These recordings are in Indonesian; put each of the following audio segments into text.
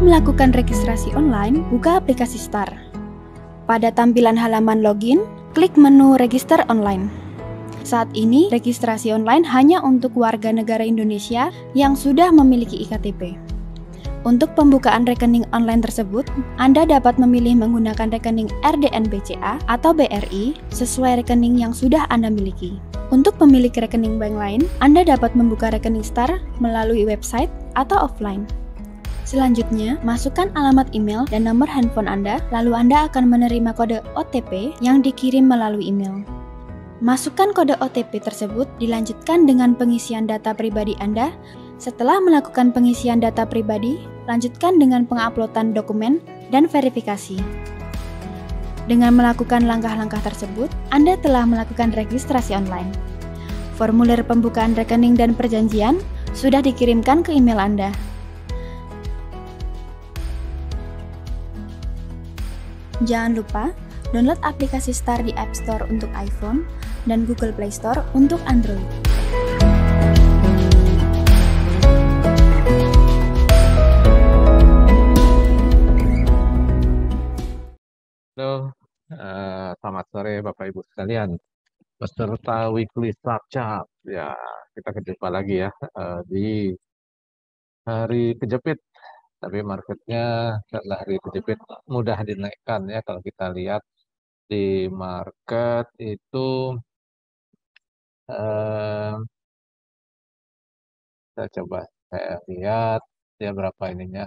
melakukan registrasi online, buka aplikasi STAR. Pada tampilan halaman login, klik menu register online. Saat ini, registrasi online hanya untuk warga negara Indonesia yang sudah memiliki IKTP. Untuk pembukaan rekening online tersebut, Anda dapat memilih menggunakan rekening RDN BCA atau BRI sesuai rekening yang sudah Anda miliki. Untuk pemilik rekening bank lain, Anda dapat membuka rekening STAR melalui website atau offline. Selanjutnya, masukkan alamat email dan nomor handphone Anda, lalu Anda akan menerima kode OTP yang dikirim melalui email. Masukkan kode OTP tersebut dilanjutkan dengan pengisian data pribadi Anda. Setelah melakukan pengisian data pribadi, lanjutkan dengan penguploadan dokumen dan verifikasi. Dengan melakukan langkah-langkah tersebut, Anda telah melakukan registrasi online. Formulir pembukaan rekening dan perjanjian sudah dikirimkan ke email Anda. Jangan lupa download aplikasi Star di App Store untuk iPhone dan Google Play Store untuk Android. Halo, uh, selamat sore Bapak Ibu sekalian. Peserta Weekly Startup, ya kita kejumpa lagi ya uh, di hari kejepit tapi marketnya setelah dikutipin mudah dinaikkan ya kalau kita lihat di market itu eh, saya coba saya lihat ya berapa ininya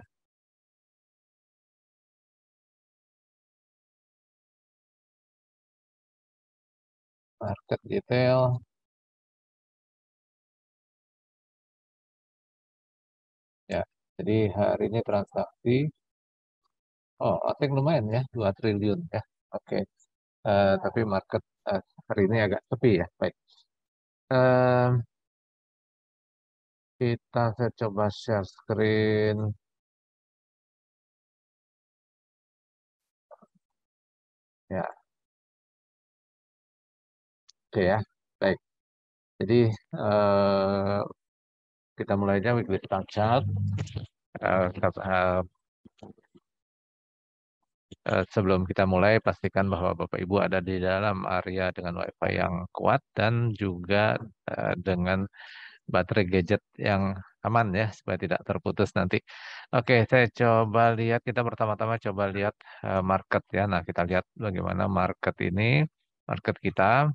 market detail Jadi hari ini transaksi, oh Otek lumayan ya, 2 triliun ya. Oke, okay. uh, eh, tapi market uh, hari ini agak sepi ya, baik. Uh, kita saya coba share screen. Ya. Oke okay, ya, baik. Jadi uh, kita mulainya weekly stock chart. Uh, uh, uh, sebelum kita mulai, pastikan bahwa Bapak Ibu ada di dalam area dengan WiFi yang kuat dan juga uh, dengan baterai gadget yang aman ya, supaya tidak terputus nanti. Oke, saya coba lihat, kita pertama-tama coba lihat uh, market ya. Nah, kita lihat bagaimana market ini, market kita.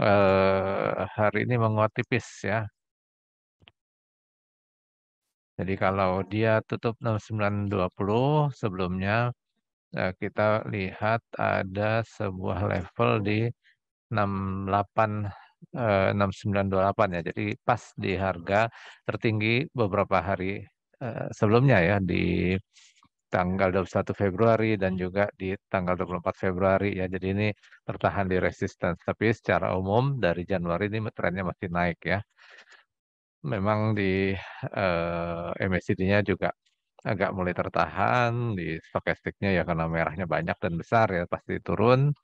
Uh, hari ini menguat tipis ya jadi kalau dia tutup 6920 sebelumnya eh, kita lihat ada sebuah level di 68 6928 eh, ya. Jadi pas di harga tertinggi beberapa hari eh, sebelumnya ya di tanggal 21 Februari dan juga di tanggal 24 Februari ya. Jadi ini tertahan di resistance tapi secara umum dari Januari ini trennya masih naik ya memang di uh, eh, MACD-nya juga agak mulai tertahan di stokastiknya ya karena merahnya banyak dan besar ya pasti turun.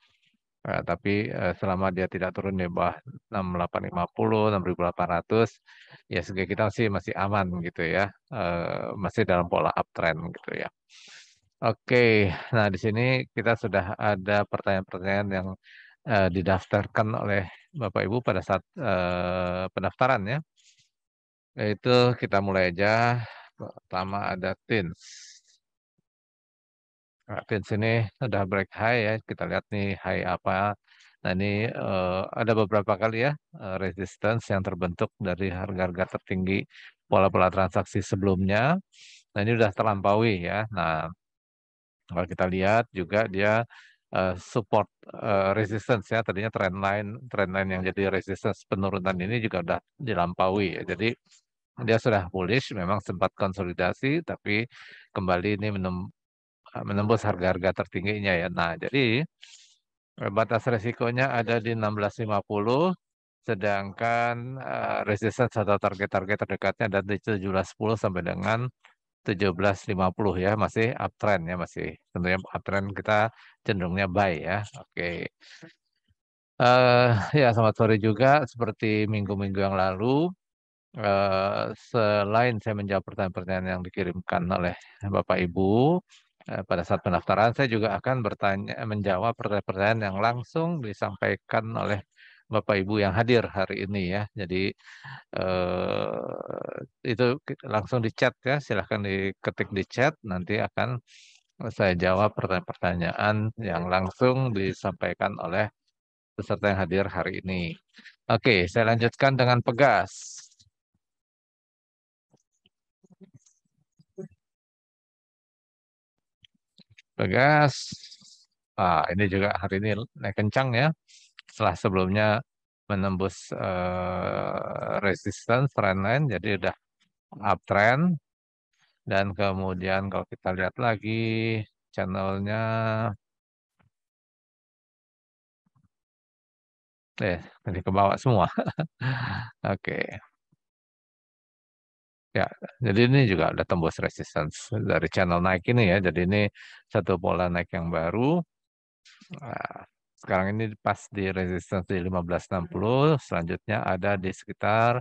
Eh, tapi, eh, selama dia tidak turun di bawah 6850, 6800 ya sehingga kita sih masih aman gitu ya, masih dalam pola uptrend gitu ya. Oke, nah di sini kita sudah ada pertanyaan-pertanyaan yang, didaftarkan oleh Bapak Ibu pada saat, pendaftaran ya. Ya itu kita mulai aja. Pertama ada tins. Nah, tins ini sudah break high ya. Kita lihat nih high apa. Nah ini uh, ada beberapa kali ya uh, resistance yang terbentuk dari harga-harga tertinggi pola-pola transaksi sebelumnya. Nah ini sudah terlampaui ya. Nah kalau kita lihat juga dia uh, support uh, resistance ya. Tadinya trend line trend line yang jadi resistance penurunan ini juga sudah dilampaui. Ya. Jadi dia sudah bullish, memang sempat konsolidasi, tapi kembali ini eh, menembus harga-harga tertingginya ya. Nah, jadi eh, batas resikonya ada di 1650, sedangkan eh, resistance atau target-target terdekatnya ada di 1710 sampai dengan 1750 ya, masih uptrend ya, masih tentunya uptrend kita cenderungnya buy ya. Oke. Okay. Uh, ya, selamat sore juga seperti minggu-minggu yang lalu Eh, selain saya menjawab pertanyaan-pertanyaan yang dikirimkan oleh Bapak Ibu eh, pada saat pendaftaran, saya juga akan bertanya menjawab pertanyaan-pertanyaan yang langsung disampaikan oleh Bapak Ibu yang hadir hari ini ya. Jadi eh, itu langsung di chat ya, silahkan diketik di chat nanti akan saya jawab pertanyaan-pertanyaan yang langsung disampaikan oleh peserta yang hadir hari ini. Oke, saya lanjutkan dengan pegas. Pegas, Ah, ini juga hari ini naik kencang ya. Setelah sebelumnya menembus uh, resistance trendline, jadi udah uptrend. Dan kemudian kalau kita lihat lagi channelnya, eh, tadi ke bawah semua. Oke. okay. Ya, jadi ini juga ada tembus resistance dari channel naik ini ya. Jadi ini satu pola naik yang baru. Nah, sekarang ini pas di resistance di 1560, selanjutnya ada di sekitar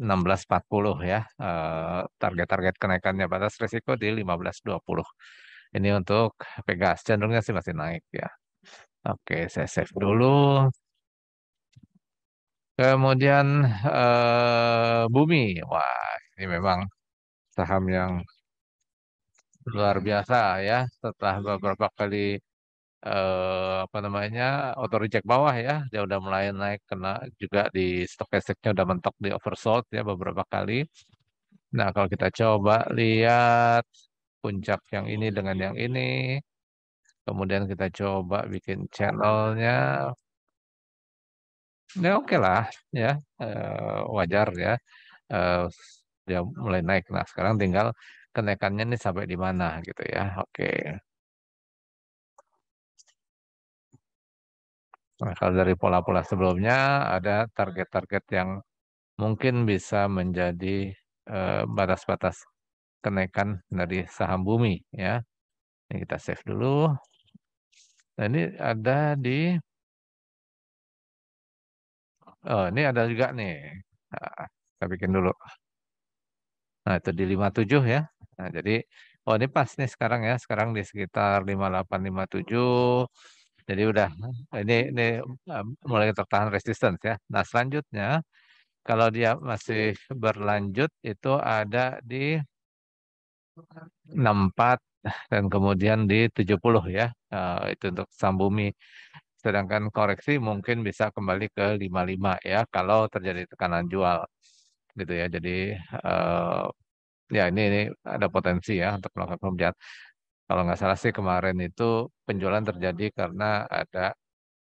1640 ya. Eh, target-target kenaikannya batas risiko di 1520. Ini untuk Pegas cenderungnya sih masih naik ya. Oke, saya save dulu. Kemudian uh, bumi, wah ini memang saham yang luar biasa ya setelah beberapa kali eh, apa namanya auto reject bawah ya dia udah mulai naik kena juga di stokastiknya udah mentok di oversold ya beberapa kali nah kalau kita coba lihat puncak yang ini dengan yang ini kemudian kita coba bikin channelnya ya oke okay lah ya eh, wajar ya eh, dia mulai naik. Nah, sekarang tinggal kenaikannya nih sampai di mana gitu ya. Oke. Nah, kalau dari pola-pola sebelumnya ada target-target yang mungkin bisa menjadi eh, batas-batas kenaikan dari saham bumi ya. Ini kita save dulu. Nah, ini ada di oh, ini ada juga nih. Nah, kita bikin dulu. Nah, itu di 57 ya. Nah, jadi oh ini pas nih sekarang ya. Sekarang di sekitar 5857. Jadi udah ini ini mulai tertahan resistance ya. Nah, selanjutnya kalau dia masih berlanjut itu ada di 64 dan kemudian di 70 ya. Nah, itu untuk sambumi. Sedangkan koreksi mungkin bisa kembali ke 55 ya kalau terjadi tekanan jual gitu ya. Jadi uh, ya ini, ini ada potensi ya untuk melakukan pembiayaan. Kalau nggak salah sih kemarin itu penjualan terjadi karena ada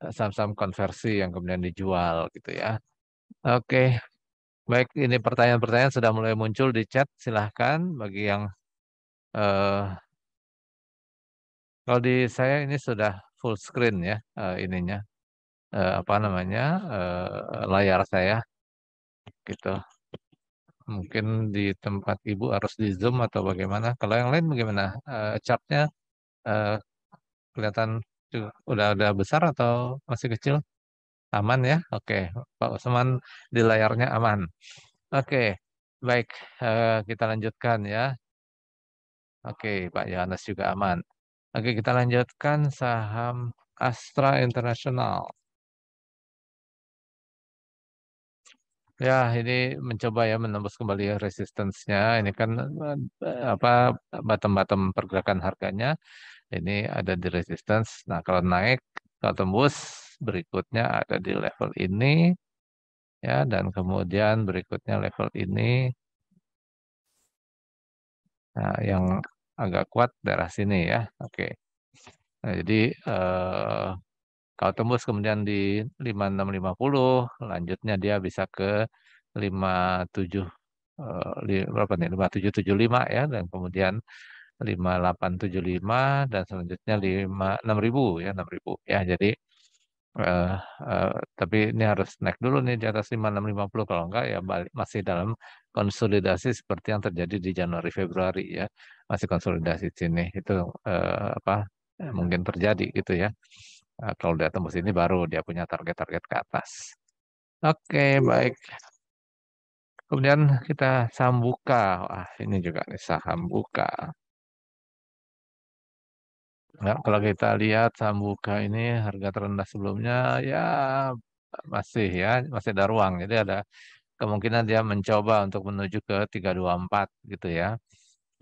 eh, saham-saham konversi yang kemudian dijual gitu ya. Oke, baik ini pertanyaan-pertanyaan sudah mulai muncul di chat. Silahkan bagi yang uh, kalau di saya ini sudah full screen ya uh, ininya uh, apa namanya uh, layar saya gitu mungkin di tempat ibu harus di zoom atau bagaimana. Kalau yang lain bagaimana? Uh, chartnya uh, kelihatan udah udah besar atau masih kecil? Aman ya? Oke, Pak Usman di layarnya aman. Oke, baik uh, kita lanjutkan ya. Oke, Pak Yohanes juga aman. Oke, kita lanjutkan saham Astra International. Ya, ini mencoba ya menembus kembali resistensinya. Ini kan eh, apa bottom-bottom pergerakan harganya ini ada di resistance. Nah, kalau naik kalau tembus berikutnya ada di level ini ya dan kemudian berikutnya level ini. Nah, yang agak kuat daerah sini ya. Oke. Nah, jadi eh, kalau tembus kemudian di 5650, lanjutnya dia bisa ke 57 eh, berapa nih 5775 ya dan kemudian 5875 dan selanjutnya 5 6000 ya 6000 ya jadi uh, uh, tapi ini harus naik dulu nih di atas 5650 kalau enggak ya balik, masih dalam konsolidasi seperti yang terjadi di Januari Februari ya masih konsolidasi sini itu uh, apa mungkin terjadi gitu ya Nah, kalau dia tembus ini baru dia punya target-target ke atas. Oke, okay, iya. baik. Kemudian kita saham buka. Wah, ini juga nih saham buka. Nah, kalau kita lihat saham buka ini harga terendah sebelumnya ya masih ya, masih ada ruang. Jadi ada kemungkinan dia mencoba untuk menuju ke 324 gitu ya.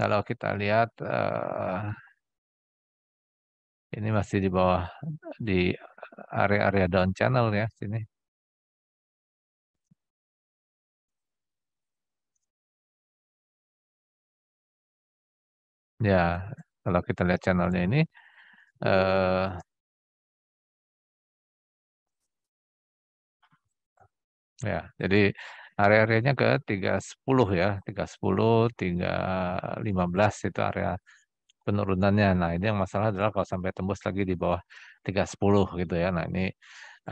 Kalau kita lihat eh, ini masih di bawah di area-area down channel ya sini. Ya, kalau kita lihat channelnya ini eh, ya, jadi area-areanya ke sepuluh ya, tiga tiga sepuluh, lima belas itu area penurunannya. Nah, ini yang masalah adalah kalau sampai tembus lagi di bawah 310 gitu ya. Nah, ini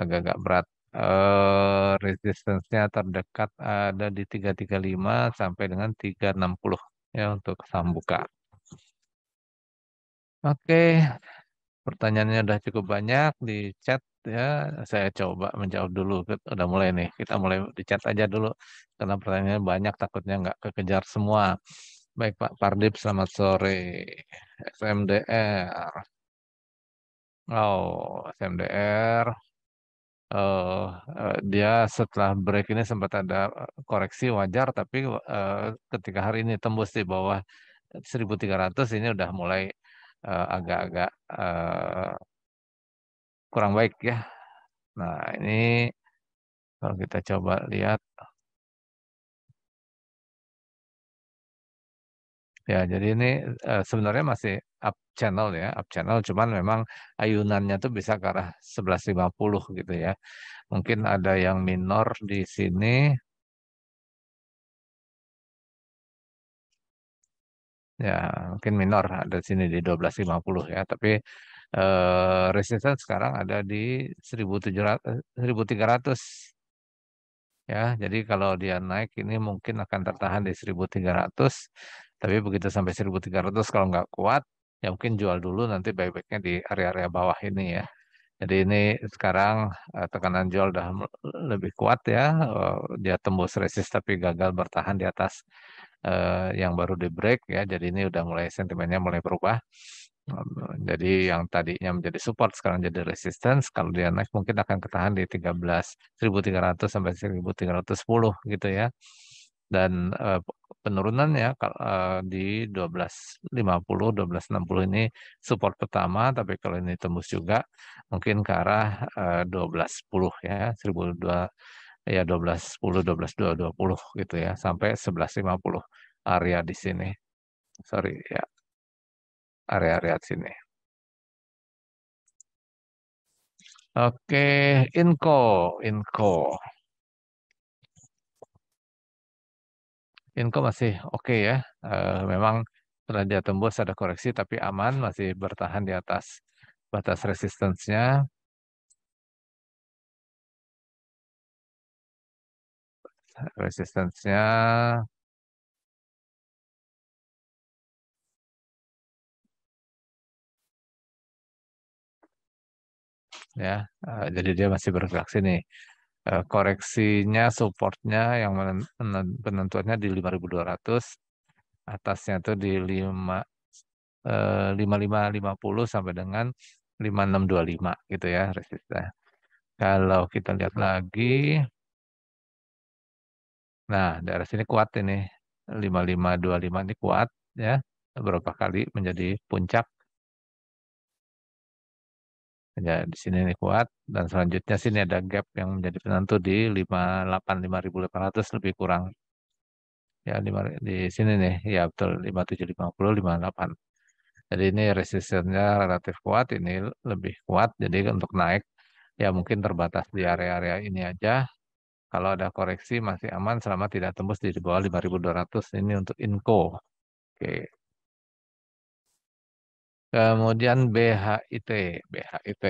agak-agak berat. Uh, eh, resistance terdekat ada di 335 sampai dengan 360 ya untuk saham buka. Oke, pertanyaannya udah cukup banyak di chat ya. Saya coba menjawab dulu. Udah mulai nih, kita mulai di chat aja dulu karena pertanyaannya banyak takutnya nggak kekejar semua. Baik Pak Pardip, selamat sore. SMDR. Oh, SMDR. Uh, eh, dia setelah break ini sempat ada koreksi wajar, tapi uh, ketika hari ini tembus di bawah 1.300 ini udah mulai eh, agak-agak uh, uh, kurang baik ya. Nah ini kalau kita coba lihat Ya, jadi ini eh, sebenarnya masih up channel ya, up channel cuman memang ayunannya tuh bisa ke arah 11.50 gitu ya. Mungkin ada yang minor di sini. Ya, mungkin minor ada sini di 12.50 ya, tapi, eee, eh, resistance sekarang ada di 1700 1.300. Eh, ya, jadi kalau dia naik ini mungkin akan tertahan di 1.300 tapi begitu sampai 1.300 kalau nggak kuat, ya mungkin jual dulu nanti baik-baiknya di area-area bawah ini ya. Jadi ini sekarang eh, tekanan jual udah lebih kuat ya, eh, dia tembus resist tapi gagal bertahan di atas eh, yang baru di break ya. Jadi ini udah mulai sentimennya mulai berubah. Jadi yang tadinya menjadi support sekarang jadi resistance. Kalau dia naik mungkin akan ketahan di 13.300 sampai 1310 gitu ya dan uh, penurunan ya eh, di 1250 1260 ini support pertama tapi kalau ini tembus juga mungkin ke arah 1210 eh, ya 1200 ya 1210 1220 gitu ya sampai 1150 area di sini. Sorry ya. Area-area di sini. Oke, Inco, Inco. Inko masih oke okay ya. Uh, memang setelah dia tembus ada koreksi tapi aman masih bertahan di atas batas resistensinya. Resistensinya ya. Eh, jadi dia masih bergerak sini. Eh, koreksinya supportnya yang penentuannya di 5200 atasnya itu di 5 5550 eh, sampai dengan 5625 gitu ya resisten. Kalau kita lihat lagi nah daerah sini kuat ini 5525 ini kuat ya berapa kali menjadi puncak ya di sini ini kuat dan selanjutnya sini ada gap yang menjadi penentu di 585.800 lebih kurang ya di, di sini nih ya betul 5750 58 jadi ini resistennya relatif kuat ini lebih kuat jadi untuk naik ya mungkin terbatas di area-area ini aja kalau ada koreksi masih aman selama tidak tembus di bawah 5200 ini untuk inko oke Kemudian BHIT, BHIT.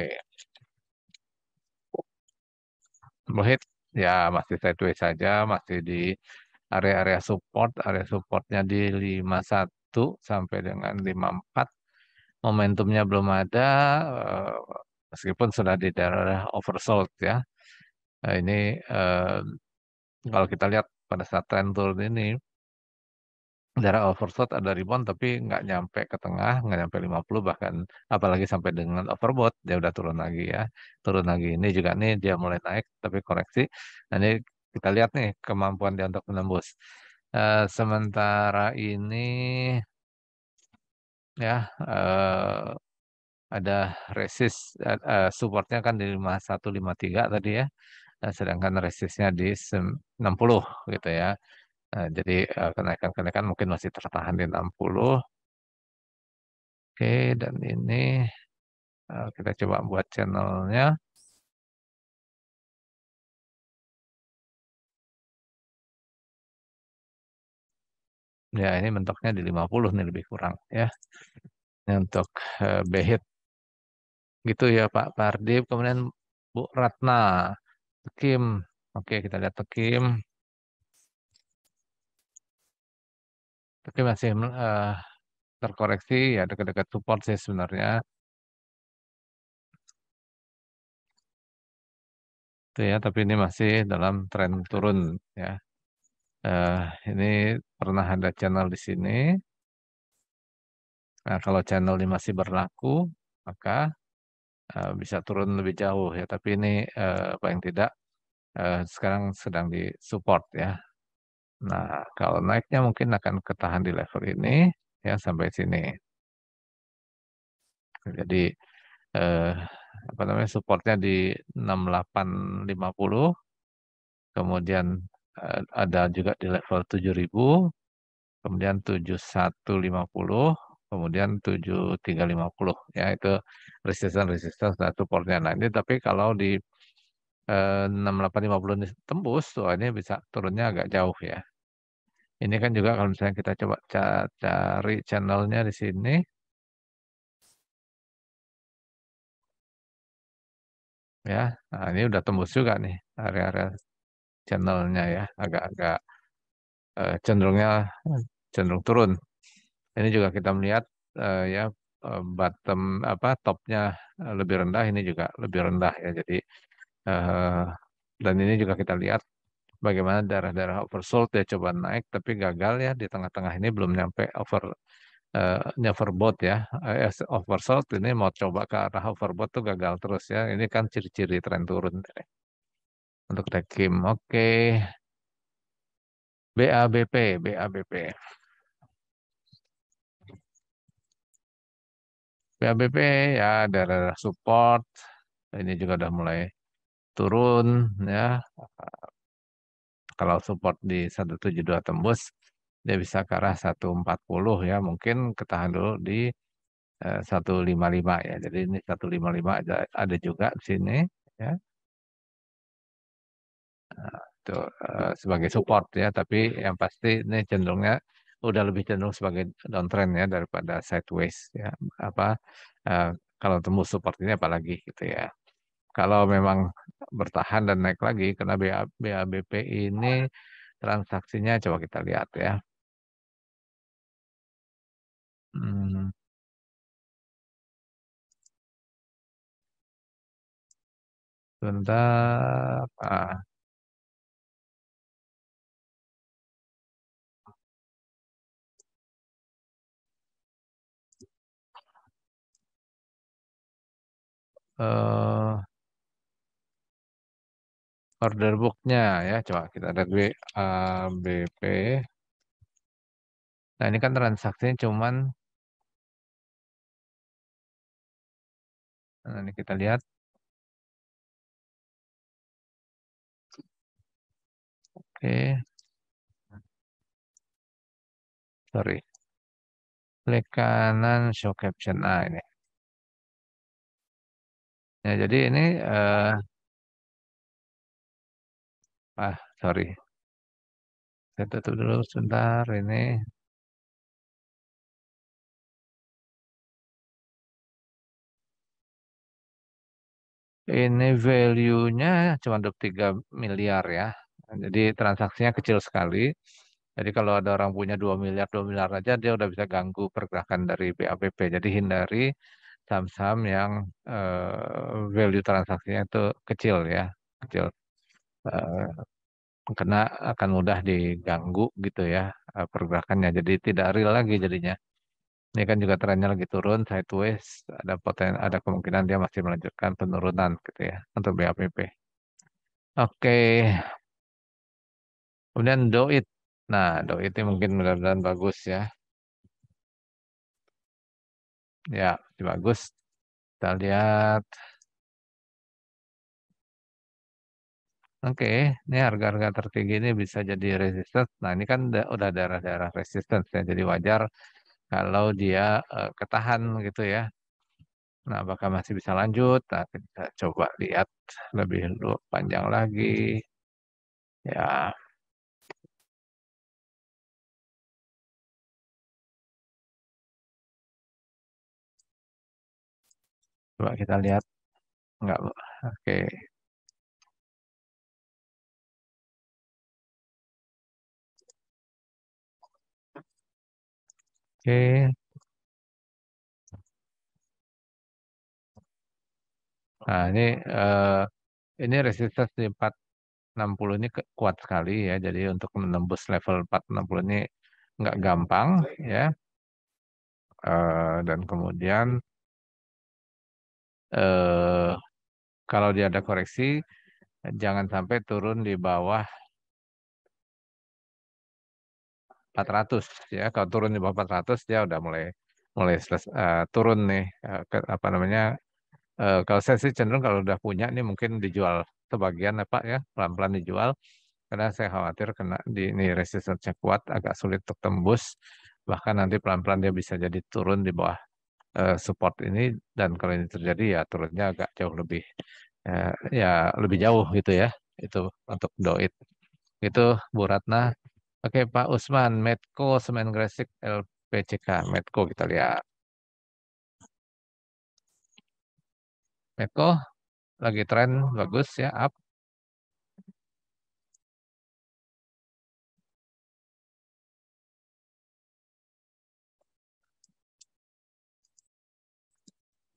Bohit, ya masih saya tulis saja, masih di area-area support, area supportnya di 51 sampai dengan 54. Momentumnya belum ada, eh, meskipun sudah di daerah oversold ya. Nah, ini eh, kalau kita lihat pada saat trend turun ini, Darah overshot ada rebound tapi nggak nyampe ke tengah, nggak nyampe 50 bahkan apalagi sampai dengan overbought dia udah turun lagi ya. Turun lagi. Ini juga nih dia mulai naik tapi koreksi. Nah, ini kita lihat nih kemampuan dia untuk menembus. Uh, sementara ini ya uh, ada resist uh, supportnya kan di 5153 tadi ya. Uh, sedangkan resistnya di 60 gitu ya. Nah, jadi eh, kenaikan-kenaikan mungkin masih tertahan di 60. Oke, dan ini eh, kita coba buat channelnya. Ya, ini mentoknya di 50 nih lebih kurang ya. Ini untuk eh, behit. Gitu ya Pak Pardip, kemudian Bu Ratna, Tekim. Oke, kita lihat Tekim. Tapi masih, uh, terkoreksi ya dekat-dekat support sih sebenarnya. Itu ya, tapi ini masih dalam tren turun ya. Uh, ini pernah ada channel di sini. Nah, kalau channel ini masih berlaku, maka, uh, bisa turun lebih jauh ya, tapi ini, uh, paling tidak, uh, sekarang sedang di-support ya. Nah, kalau naiknya mungkin akan ketahan di level ini ya sampai sini. Jadi eh, apa namanya supportnya di 6850 kemudian eh, ada juga di level 7000 kemudian 7150 kemudian 7350 ya itu resistance resistance dan supportnya nah ini tapi kalau di eh, 6850 ini tembus tuh ini bisa turunnya agak jauh ya ini kan juga kalau misalnya kita coba cari channelnya di sini. Ya, nah ini udah tembus juga nih area-area channelnya ya, agak-agak eh, cenderungnya cenderung turun. Ini juga kita melihat eh, ya eh, bottom apa topnya lebih rendah, ini juga lebih rendah ya. Jadi dan ini juga kita lihat bagaimana darah-darah oversold ya coba naik tapi gagal ya di tengah-tengah ini belum nyampe over uh, eh, overbought ya uh, eh, oversold ini mau coba ke arah overbought tuh gagal terus ya ini kan ciri-ciri tren turun untuk Tekim oke okay. BABP BABP BABP ya daerah darah support ini juga udah mulai turun ya kalau support di 172 tembus dia bisa ke arah 140 ya mungkin ketahan dulu di 155 eh, ya. Jadi ini 155 ada, ada juga di sini ya. Nah, itu uh, sebagai support ya, tapi yang pasti ini cenderungnya udah lebih cenderung sebagai downtrend ya daripada sideways ya. Apa uh, kalau tembus support ini apalagi gitu ya kalau memang bertahan dan naik lagi karena BABP ini transaksinya coba kita lihat ya. Hmm. Bentar. Ah. Uh, Order book ya, coba kita ada WABP Nah, ini kan transaksinya cuman Nah, ini kita lihat. Oke. Sorry. Klik kanan show caption. A ah, ini. Ya, jadi ini uh, Ah, sorry. Saya tutup dulu sebentar ini. Ini value-nya cuma 23 miliar ya. Jadi transaksinya kecil sekali. Jadi kalau ada orang punya 2 miliar, 2 miliar aja dia udah bisa ganggu pergerakan dari BAPP. Jadi hindari saham-saham yang eh, value transaksinya itu kecil ya. Kecil. Kena akan mudah diganggu gitu ya, eh, pergerakannya jadi tidak real lagi jadinya. Ini kan juga trennya lagi turun sideways, ada poten ada kemungkinan dia masih melanjutkan penurunan gitu ya untuk BAPP. Oke. Kemudian doit Nah, doit ini mungkin mudah-mudahan bagus ya. Ya, bagus. Kita lihat. Oke, ini harga-harga tertinggi ini bisa jadi resistance. Nah, ini kan udah daerah-daerah resistance ya, jadi wajar kalau dia uh, ketahan gitu ya. Nah, apakah masih bisa lanjut? Nah, kita coba lihat lebih panjang lagi. Ya. Coba kita lihat. Enggak. Oke. Oke. Nah, ini, uh, ini resistance di 460 ini kuat sekali ya. Jadi untuk menembus level 460 ini nggak gampang ya. Uh, dan kemudian uh, kalau dia ada koreksi, jangan sampai turun di bawah 400 ya kalau turun di bawah 400 dia udah mulai mulai uh, turun nih uh, ke, apa namanya uh, kalau saya sih cenderung kalau udah punya nih mungkin dijual sebagian ya, Pak ya pelan-pelan dijual karena saya khawatir kena di ini resistance kuat agak sulit untuk tembus bahkan nanti pelan-pelan dia bisa jadi turun di bawah uh, support ini dan kalau ini terjadi ya turunnya agak jauh lebih uh, ya lebih jauh gitu ya itu untuk doit itu Bu Ratna Oke Pak Usman, Medco Semen Gresik LPCK, Medco kita lihat. Medco lagi tren bagus ya, up.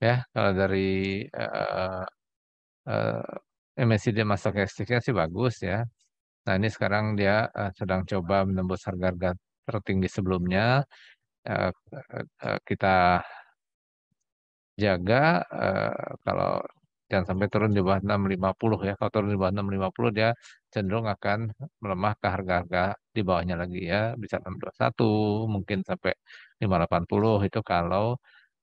Ya, kalau dari uh, uh, MACD masuk ke sih bagus ya, Nah ini sekarang dia uh, sedang coba menembus harga-harga tertinggi sebelumnya. Uh, uh, kita jaga uh, kalau jangan sampai turun di bawah 650 ya. Kalau turun di bawah 650 dia cenderung akan melemah ke harga-harga di bawahnya lagi ya. Bisa 621 mungkin sampai 580 itu kalau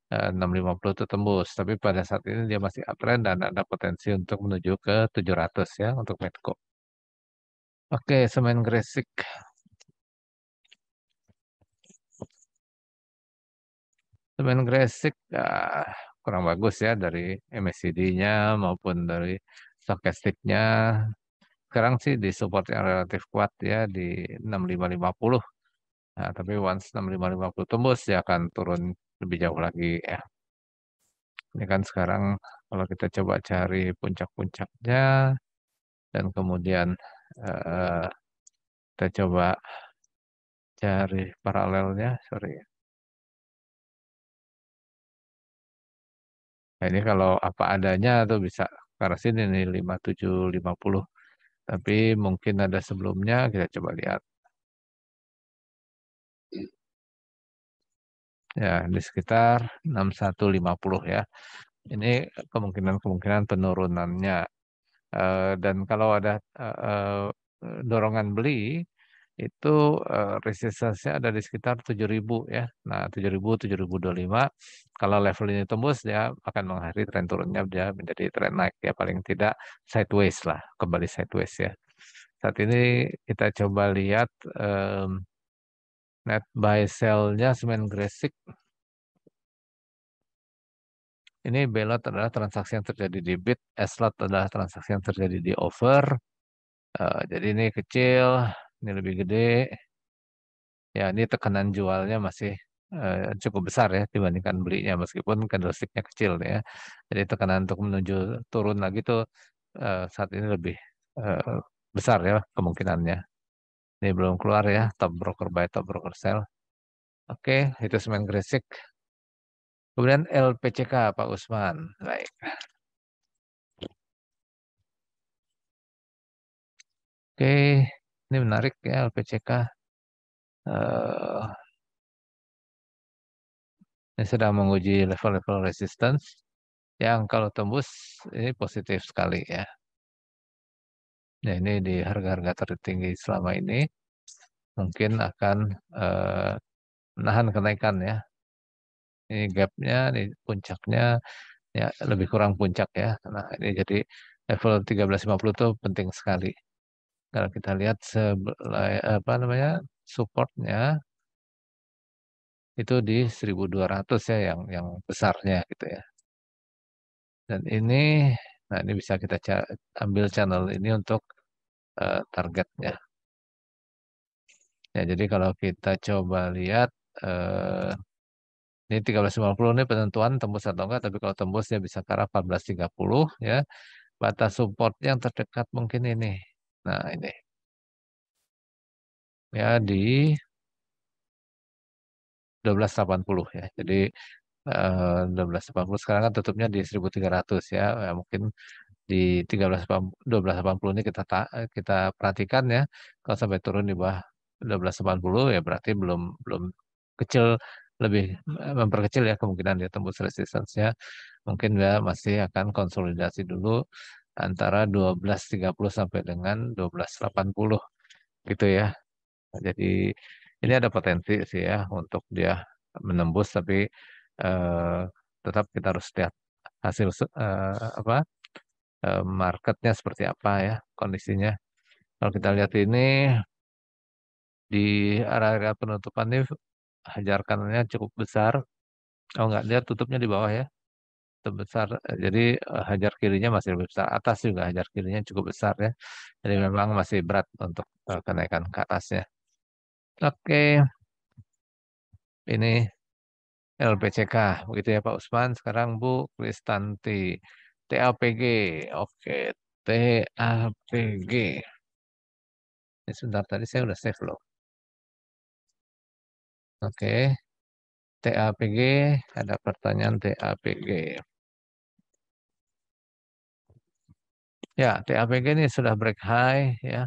650 itu tembus, tapi pada saat ini dia masih uptrend dan ada potensi untuk menuju ke 700 ya untuk Medco. Oke, semen gresik. Semen gresik uh, kurang bagus ya dari MACD-nya maupun dari stokastiknya. Sekarang sih di support yang relatif kuat ya di 6550. Nah, tapi once 6550 tembus ya akan turun lebih jauh lagi ya. Ini kan sekarang kalau kita coba cari puncak-puncaknya dan kemudian Iya, kita coba cari paralelnya sorry nah ini kalau apa adanya tuh bisa ke arah sini nih 5750 tapi mungkin ada sebelumnya kita coba lihat ya di sekitar 6150 ya ini kemungkinan-kemungkinan penurunannya Eh, dan kalau ada eh, eh, dorongan beli itu uh, resistensinya ada di sekitar 7000 ya. Nah, 7000 7025 kalau level ini tembus dia akan mengakhiri tren turunnya dia menjadi tren naik ya paling tidak sideways lah, kembali sideways ya. Saat ini kita coba lihat um, net buy sell-nya semen Gresik ini bailout adalah transaksi yang terjadi di bid, SLAT adalah transaksi yang terjadi di over. Uh, jadi ini kecil, ini lebih gede. Ya, ini tekanan jualnya masih uh, cukup besar ya dibandingkan belinya meskipun candlesticknya kecil ya. Jadi tekanan untuk menuju turun lagi tuh uh, saat ini lebih uh, besar ya kemungkinannya. Ini belum keluar ya, top broker buy, top broker sell. Oke, okay, itu semen gresik. Kemudian LPCK Pak Usman. Baik. Oke, ini menarik ya LPCK. Uh, eh, ini sedang menguji level-level resistance yang kalau tembus ini positif sekali ya. Nah, ini di harga-harga tertinggi selama ini mungkin akan uh, menahan kenaikan ya ini gapnya, ini puncaknya, ya lebih hmm. kurang puncak ya. Nah ini jadi level 1350 itu penting sekali. Kalau kita lihat sebelah, apa namanya supportnya itu di 1200 ya yang yang besarnya gitu ya. Dan ini, nah ini bisa kita ambil channel ini untuk uh, targetnya. Ya, jadi kalau kita coba lihat Uh, ini 1350 ini penentuan tembus atau enggak, tapi kalau tembus dia bisa ke arah 1430 ya. Batas support yang terdekat mungkin ini. Nah, ini. Ya di 1280 ya. Jadi 1280 eh, sekarang kan tutupnya di 1300 ya. ya mungkin di 13 1280 ini kita kita perhatikan ya. Kalau sampai turun di bawah 1280 ya berarti belum belum kecil lebih eh, memperkecil ya kemungkinan dia tembus resistance resistansnya mungkin dia masih akan konsolidasi dulu antara 12.30 sampai dengan 12.80 gitu ya jadi ini ada potensi sih ya untuk dia menembus tapi eh, tetap kita harus lihat hasil eh, apa eh, marketnya seperti apa ya kondisinya kalau kita lihat ini di area penutupan ini hajar kanannya cukup besar. Oh enggak, dia tutupnya di bawah ya. Terbesar. Eh, jadi eh, hajar kirinya masih lebih besar. Atas juga hajar kirinya cukup besar ya. Jadi memang masih berat untuk eh, kenaikan ke atasnya. Oke. Ini LPCK. Begitu ya Pak Usman. Sekarang Bu Kristanti. TAPG. Oke. TAPG. Ini sebentar tadi saya udah save loh. Oke. TAPG, ada pertanyaan TAPG. Ya, TAPG ini sudah break high ya.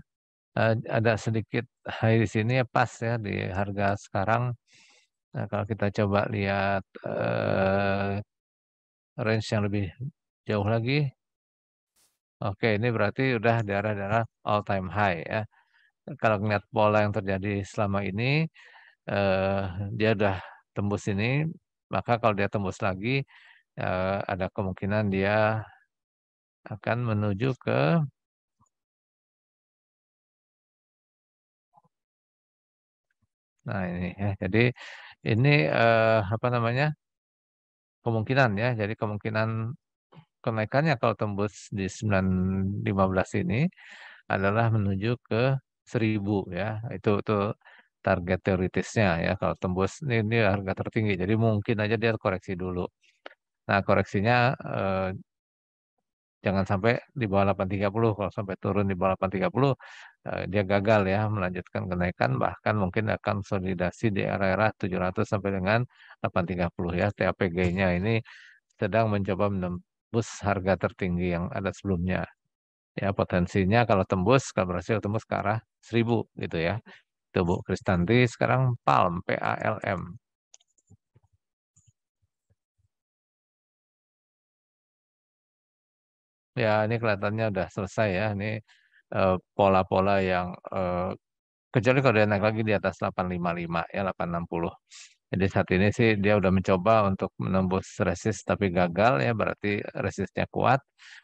Eh, ada sedikit high di sini ya pas ya di harga sekarang. Nah, kalau kita coba lihat uh, range yang lebih jauh lagi. Oke, ini berarti udah daerah-daerah all time high ya. Kalau ngeliat pola yang terjadi selama ini, eh, dia udah tembus ini, maka kalau dia tembus lagi eh, ada kemungkinan dia akan menuju ke Nah ini ya, jadi ini eh, apa namanya kemungkinan ya, jadi kemungkinan kenaikannya kalau tembus di 915 ini adalah menuju ke 1000 ya, itu tuh target teoritisnya ya kalau tembus ini, ini harga tertinggi jadi mungkin aja dia koreksi dulu nah koreksinya eh, jangan sampai di bawah 830 kalau sampai turun di bawah 830 eh, dia gagal ya melanjutkan kenaikan bahkan mungkin akan solidasi di area-area 700 sampai dengan 830 ya TAPG-nya ini sedang mencoba menembus harga tertinggi yang ada sebelumnya ya potensinya kalau tembus kalau berhasil tembus ke arah 1000 gitu ya itu Bu Kristanti. Sekarang Palm, P-A-L-M. Ya, ini kelihatannya sudah selesai ya. Ini eh, pola-pola uh, yang uh, kecuali kalau dia naik lagi di atas 855 ya 860. Jadi saat ini sih dia sudah mencoba untuk menembus resist tapi gagal ya berarti resistnya kuat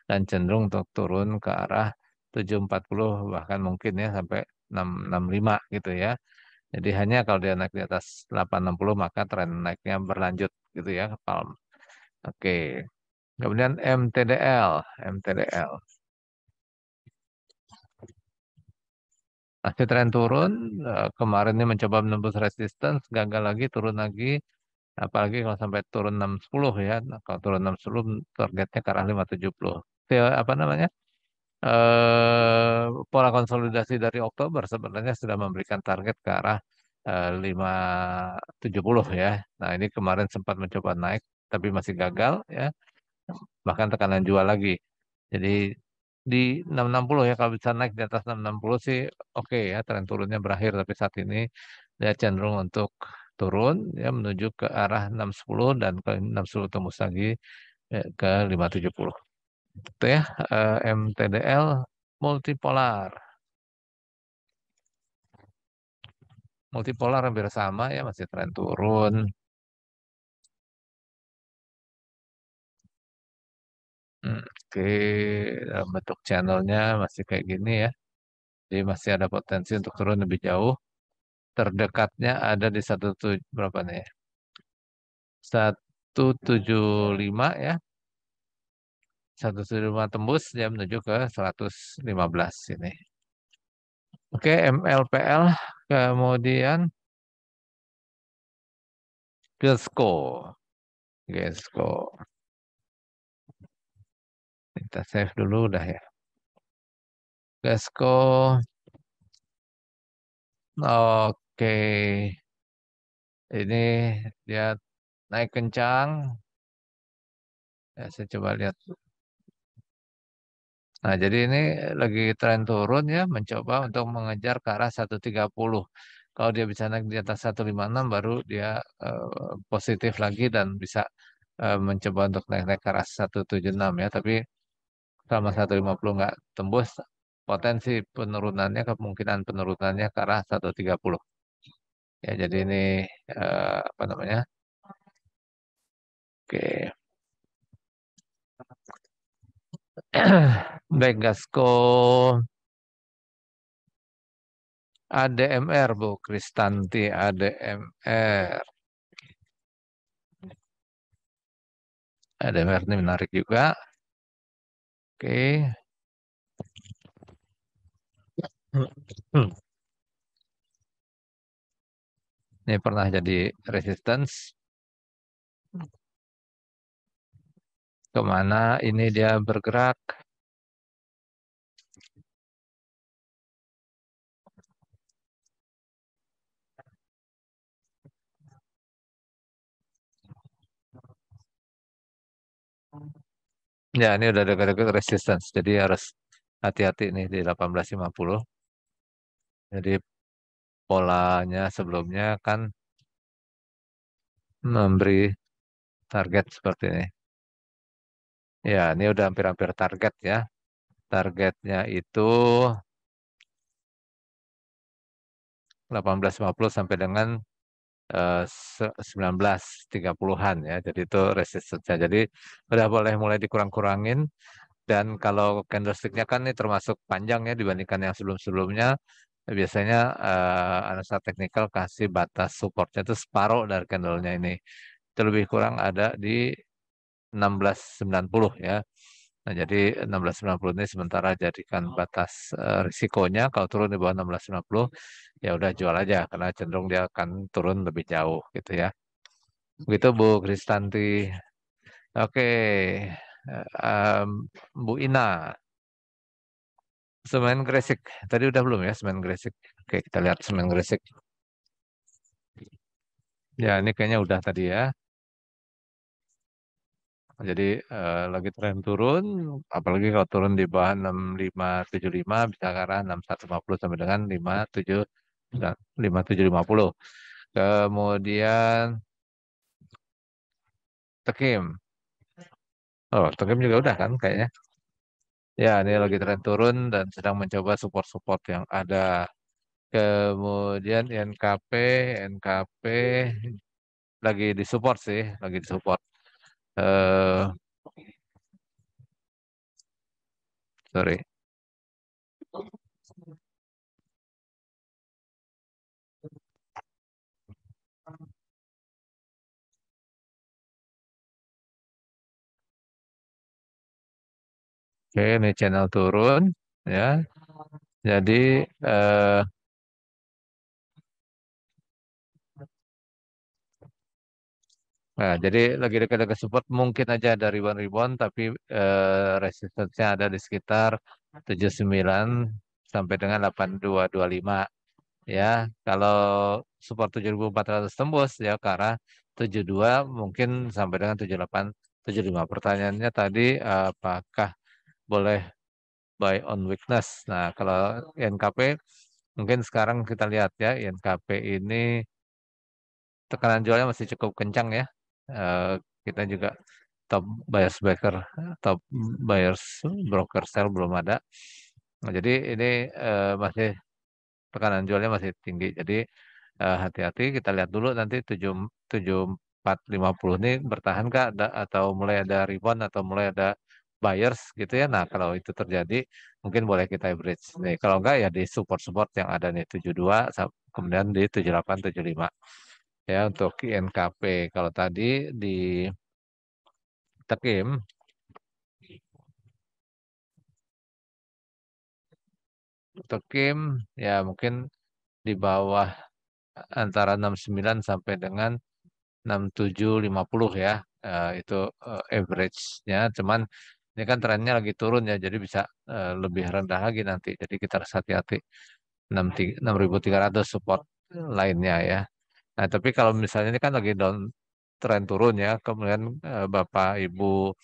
dan cenderung untuk turun ke arah 740 bahkan mungkin ya sampai 665 gitu ya. Jadi hanya kalau dia naik di atas 860 maka tren naiknya berlanjut gitu ya palm. Oke. Kemudian MTDL, MTDL. Masih tren turun, eh, kemarin ini mencoba menembus resistance, gagal lagi, turun lagi. Apalagi kalau sampai turun 610 ya, nah, kalau turun 610 targetnya ke arah 570. Apa namanya? eh, pola konsolidasi dari Oktober sebenarnya sudah memberikan target ke arah eh, 570 ya. Nah, ini kemarin sempat mencoba naik tapi masih gagal ya. Bahkan tekanan jual lagi. Jadi di 660 ya kalau bisa naik di atas 660 sih oke okay ya tren turunnya berakhir tapi saat ini dia cenderung untuk turun ya menuju ke arah 610 dan ke 610 tembus lagi eh, ke 570 ya, eh, MTDL multipolar. Multipolar hampir sama ya, masih tren turun. Oke, dalam bentuk channelnya masih kayak gini ya. Jadi masih ada potensi untuk turun lebih jauh. Terdekatnya ada di satu berapa nih? 175 ya. 175 tembus dia menuju ke 115 ini. Oke, MLPL kemudian Gesco. Gesco. Kita save dulu udah ya. Gesco. Oke. Ini dia naik kencang. Ya, saya coba lihat Nah, jadi ini lagi tren turun ya, mencoba untuk mengejar ke arah 130. Kalau dia bisa naik di atas 156 baru dia uh, positif lagi dan bisa uh, mencoba untuk naik-naik ke arah 176 ya, tapi selama 150 nggak tembus, potensi penurunannya kemungkinan penurunannya ke arah 130. Ya, jadi ini uh, apa namanya? Oke. Okay. Baik, Gasko. ADMR, Bu Kristanti, ADMR. ADMR ini menarik juga. Oke. Ini pernah jadi resistance. kemana ini dia bergerak. Ya, ini udah dekat-dekat resistance, jadi harus hati-hati nih di 1850. Jadi polanya sebelumnya kan memberi target seperti ini. Ya, ini udah hampir-hampir target ya. Targetnya itu 1850 sampai dengan 1930-an eh, ya. Jadi itu resistance-nya. Jadi udah boleh mulai dikurang-kurangin dan kalau candlesticknya kan ini termasuk panjang ya dibandingkan yang sebelum-sebelumnya biasanya uh, eh, analisa teknikal kasih batas supportnya itu separuh dari candlenya ini Terlebih kurang ada di 1690 ya. Nah, jadi 1690 ini sementara jadikan oh. batas uh, risikonya kalau turun di bawah 1690 ya udah jual aja karena cenderung dia akan turun lebih jauh gitu ya. Begitu Bu Kristanti. Oke. Okay. Um, Bu Ina. Semen Gresik. Tadi udah belum ya semen Gresik. Oke, kita lihat semen Gresik. Ya, ini kayaknya udah tadi ya. Jadi uh, lagi tren turun, apalagi kalau turun di bawah 6575 bisa ke arah 6150 sampai dengan 57 5750. Kemudian Tekim. Oh, Tekim juga udah kan kayaknya. Ya, ini lagi tren turun dan sedang mencoba support-support yang ada. Kemudian NKP, NKP lagi disupport sih, lagi disupport uh, sorry. Oke, ini channel turun ya. Jadi eh, Nah, jadi lagi dekat-dekat support mungkin aja ada ribuan-ribuan, tapi eh, resistensinya ada di sekitar 79 sampai dengan 8225. Ya, kalau support 7400 tembus ya ke arah 72 mungkin sampai dengan 78 75. Pertanyaannya tadi apakah boleh buy on weakness? Nah, kalau INKP mungkin sekarang kita lihat ya INKP ini tekanan jualnya masih cukup kencang ya Eh, kita juga top buyers broker top buyers broker sell belum ada nah, jadi ini uh, masih tekanan jualnya masih tinggi jadi eh, hati-hati uh, kita lihat dulu nanti 7 7450 ini bertahan kah ada, atau mulai ada rebound atau mulai ada buyers gitu ya. Nah, kalau itu terjadi mungkin boleh kita average. Nih, kalau enggak ya di support-support yang ada nih 72 kemudian di 78 75 ya untuk INKP. Kalau tadi di Tekim Tekim ya mungkin di bawah antara 69 sampai dengan 6750 ya. Eh, itu eh, average-nya cuman ini kan trennya lagi turun ya jadi bisa eh, lebih rendah lagi nanti. Jadi kita harus hati-hati 6300 support lainnya ya. Nah, tapi kalau misalnya ini kan lagi down tren turun ya, kemudian eh, Bapak Ibu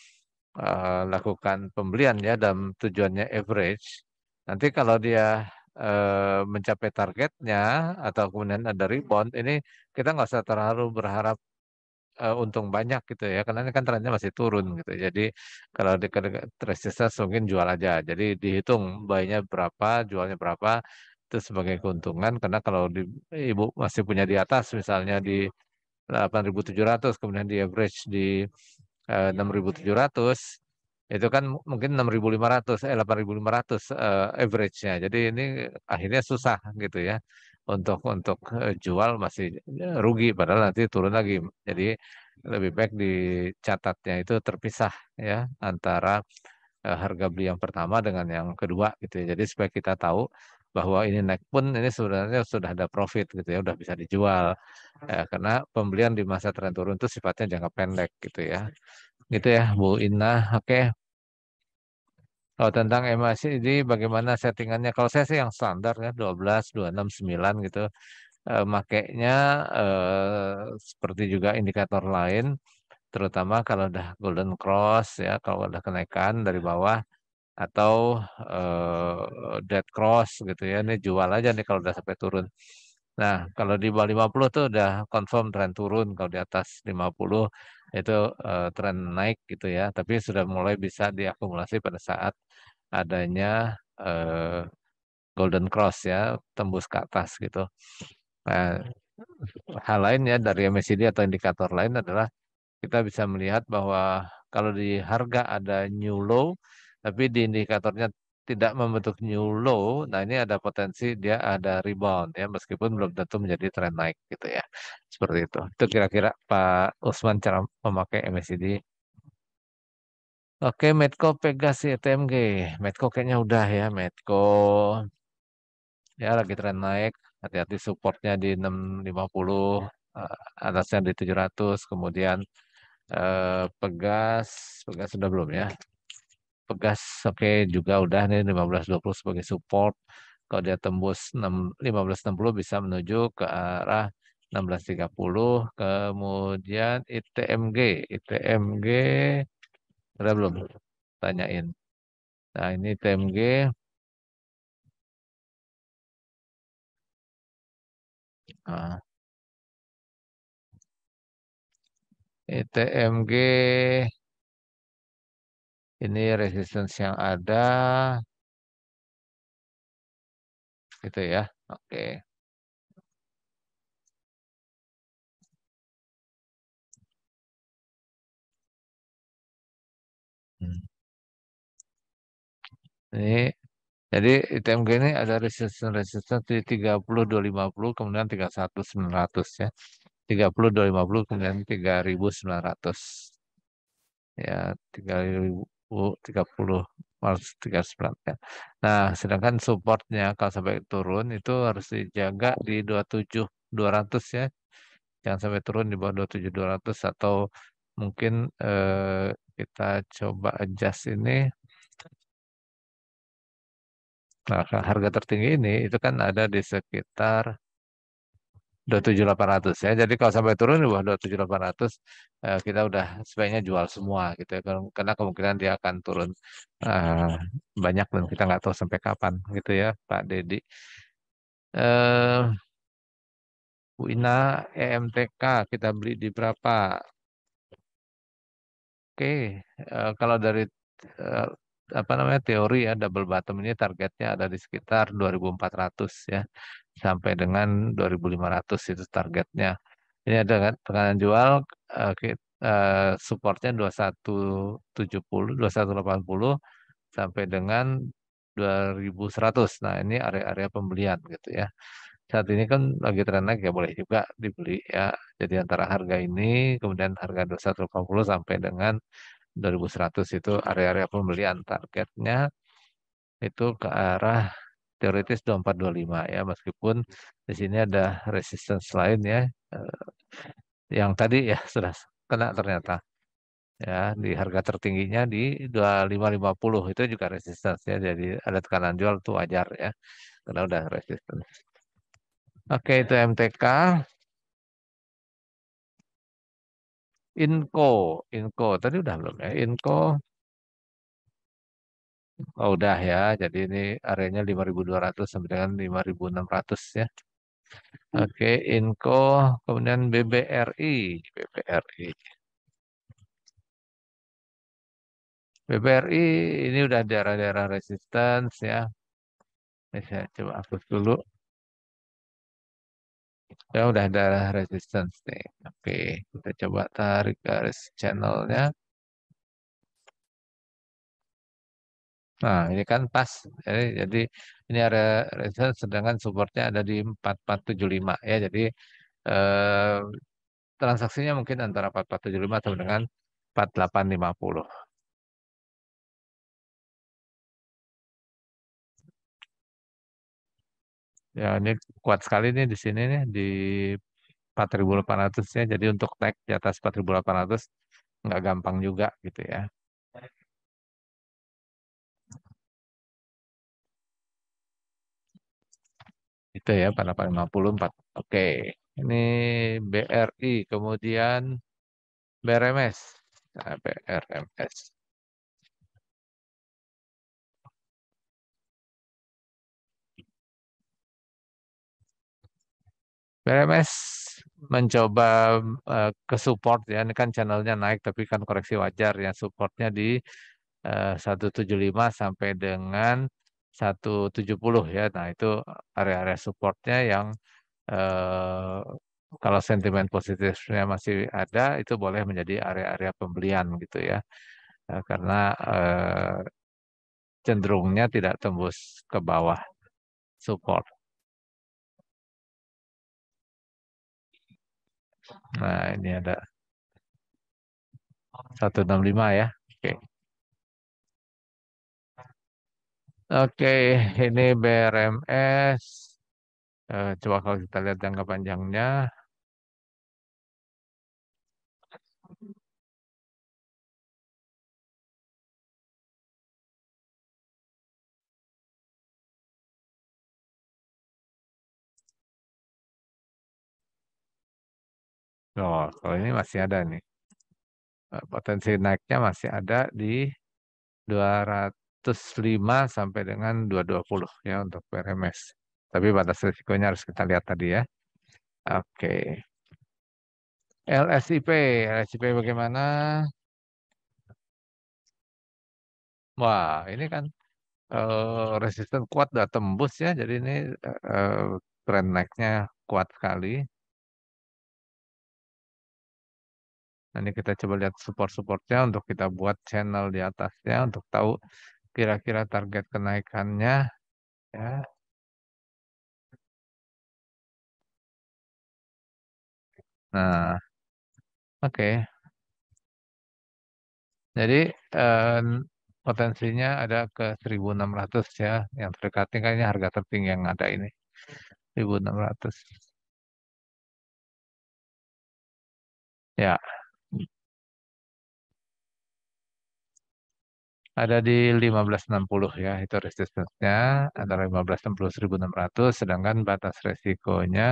uh, lakukan pembelian ya dan tujuannya average. Nanti kalau dia uh, mencapai targetnya atau kemudian ada rebound, ini kita nggak usah terlalu berharap uh, untung banyak gitu ya, karena ini kan trennya masih turun gitu. Jadi kalau di resistance mungkin jual aja. Jadi dihitung bayinya berapa, jualnya berapa, itu sebagai keuntungan karena kalau di, ibu masih punya di atas misalnya di 8.700 kemudian di average di eh, 6.700 itu kan mungkin 6.500 eh 8.500 eh, average-nya. Jadi ini akhirnya susah gitu ya untuk untuk eh, jual masih rugi padahal nanti turun lagi. Jadi lebih baik dicatatnya itu terpisah ya antara eh, harga beli yang pertama dengan yang kedua gitu ya. Jadi supaya kita tahu bahwa ini naik pun ini sebenarnya sudah ada profit gitu ya, sudah bisa dijual. Ya, iya. karena pembelian di masa tren turun itu sifatnya jangka pendek gitu ya. Iya. Gitu ya, Bu Inna Oke. Okay. Oh, kalau tentang MACD ini bagaimana settingannya? Kalau saya sih yang standar ya 12, enam sembilan gitu. E, makainya e, seperti juga indikator lain terutama kalau udah golden cross ya kalau udah kenaikan dari bawah atau uh, dead cross gitu ya. Ini jual aja nih kalau udah sampai turun. Nah, kalau di bawah 50 tuh udah confirm tren turun, kalau di atas 50 itu uh, tren naik gitu ya, tapi sudah mulai bisa diakumulasi pada saat adanya uh, golden cross ya, tembus ke atas gitu. Nah, hal lain ya dari MACD atau indikator lain adalah kita bisa melihat bahwa kalau di harga ada new low, tapi di indikatornya tidak membentuk new low, nah ini ada potensi dia ada rebound ya meskipun belum tentu menjadi tren naik gitu ya. Seperti itu. Itu kira-kira Pak Usman cara memakai MACD. Oke, Medco Pegas e TMG, Medco kayaknya udah ya, Medco. Ya lagi tren naik, hati-hati supportnya di 650, eh, atasnya di 700, kemudian eh, Pegas, Pegas sudah belum ya? pegas oke okay, juga udah nih 1520 sebagai support kalau dia tembus 1560 bisa menuju ke arah 1630 kemudian ITMG ITMG ada belum tanyain nah ini ITMG nah. ITMG ini resistance yang ada. Gitu ya. Oke. Okay. Hmm. Ini jadi ITMG ini ada resistance resistance di 30 250 kemudian 31 900 ya. 30 250 kemudian 3900. Ya, 3000 30 harus 39 ya. Nah, sedangkan supportnya kalau sampai turun itu harus dijaga di 27 200 ya. Jangan sampai turun di bawah 27 200 atau mungkin eh, kita coba adjust ini. Nah, harga tertinggi ini itu kan ada di sekitar 27800 ya. Jadi kalau sampai turun di bawah 27800 kita udah sebaiknya jual semua gitu ya. Karena kemungkinan dia akan turun eh, banyak dan kita nggak tahu sampai kapan gitu ya Pak Dedi. Eh Bu Ina EMTK kita beli di berapa? Oke, okay. Eh, kalau dari uh, apa namanya teori ya double bottom ini targetnya ada di sekitar 2400 ya sampai dengan 2.500 itu targetnya. Ini ada tekanan jual uh, supportnya 2170, 2180 sampai dengan 2100. Nah, ini area-area pembelian gitu ya. Saat ini kan lagi tren naik ya boleh juga dibeli ya. Jadi antara harga ini kemudian harga 2180 sampai dengan 2100 itu area-area pembelian targetnya itu ke arah teoritis 2425 ya meskipun di sini ada resistance lain ya eh, yang tadi ya sudah kena ternyata ya di harga tertingginya di 2550 itu juga resistance ya jadi ada tekanan jual itu wajar ya karena udah resistance oke itu MTK Inco Inco tadi udah belum ya Inco Oh, udah ya. Jadi ini areanya 5.200 sampai dengan 5.600 ya. Hmm. Oke, Inko, kemudian BBRI, BBRI. BBRI ini udah daerah-daerah resistance ya. saya coba hapus dulu. Ya udah daerah resistance nih. Oke, kita coba tarik garis channelnya. Nah, ini kan pas. Eh, jadi ini ada resistance sedangkan supportnya ada di 4475 ya. Jadi eh, transaksinya mungkin antara 4475 sama dengan 4850. Ya, ini kuat sekali nih di sini nih di 4800 ya. Jadi untuk naik di atas 4800 nggak gampang juga gitu ya. Itu ya 4854. Oke. Ini BRI kemudian BRMS. Nah, BRMS. BRMS mencoba uh, ke support ya ini kan channelnya naik tapi kan koreksi wajar ya supportnya di eh, uh, 175 sampai dengan 170 ya. Nah, itu area-area supportnya yang eh, kalau sentimen positifnya masih ada itu boleh menjadi area-area pembelian gitu ya. Eh, karena eh, cenderungnya tidak tembus ke bawah support. Nah, ini ada 165 ya. Oke. Okay. Oke, ini BRMS. Eh, coba kalau kita lihat jangka panjangnya. Oh, kalau ini masih ada nih. Eh, potensi naiknya masih ada di 200 105 sampai dengan 220 ya untuk PRMS. Tapi batas risikonya harus kita lihat tadi ya. Oke. Okay. LSIP, LSIP bagaimana? Wah, ini kan uh, resisten kuat udah tembus ya. Jadi ini uh, trend naiknya kuat sekali. Nah, ini kita coba lihat support-supportnya untuk kita buat channel di atasnya untuk tahu kira-kira target kenaikannya ya. Nah, oke. Okay. Jadi eh, potensinya ada ke 1.600 ya, yang terdekat ini harga tertinggi yang ada ini 1.600. Ya. ada di 1560 ya, itu resistance-nya antara 1560 1600 sedangkan batas resikonya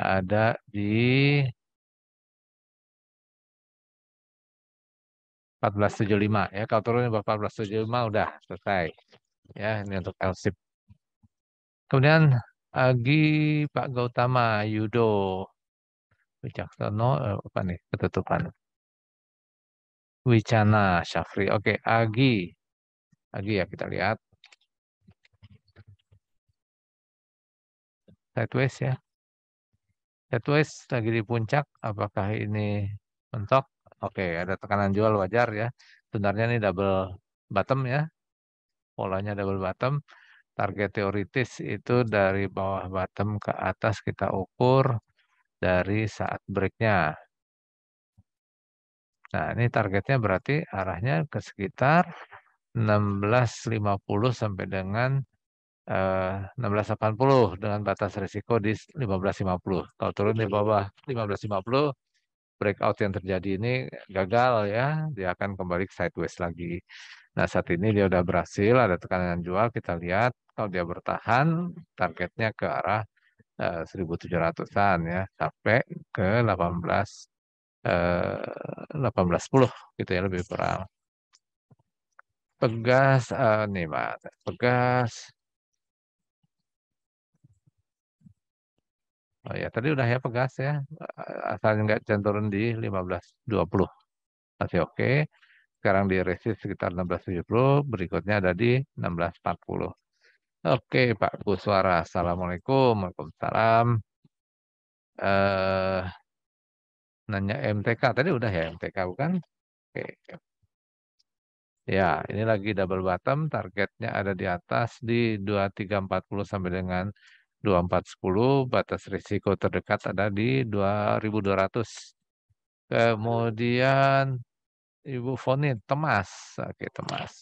ada di 1475 ya. Kalau turun di bawah 1475 udah selesai. Ya, ini untuk LSIP. Kemudian Agi Pak Gautama Yudo Wicaksono eh, apa nih ketutupan. Wicana Syafri. Oke, Agi. Agi ya kita lihat. Sideways ya. Sideways lagi di puncak. Apakah ini mentok? Oke, ada tekanan jual wajar ya. Sebenarnya ini double bottom ya. Polanya double bottom. Target teoritis itu dari bawah bottom ke atas kita ukur dari saat breaknya. Nah, ini targetnya berarti arahnya ke sekitar 1650 sampai dengan eh, 1680 dengan batas risiko di 1550. Kalau turun di bawah 1550, breakout yang terjadi ini gagal ya, dia akan kembali sideways lagi. Nah, saat ini dia sudah berhasil, ada tekanan jual, kita lihat kalau dia bertahan targetnya ke arah 1700-an eh, ya, sampai ke 18 1810 eh, gitu ya lebih kurang. Pegas uh, nih Pak, pegas. Oh ya tadi udah ya pegas ya, asal nggak cenderung di 1520 masih oke. Okay. Sekarang di resist sekitar 1670, berikutnya ada di 1640. Oke okay, Pak Kuswara, Assalamualaikum, Waalaikumsalam. Uh, Nanya MTK tadi udah ya MTK bukan? Oke. Ya, ini lagi double bottom, targetnya ada di atas di 2340 sampai dengan 2410, batas risiko terdekat ada di 2200. Kemudian Ibu Foni temas. Oke, temas.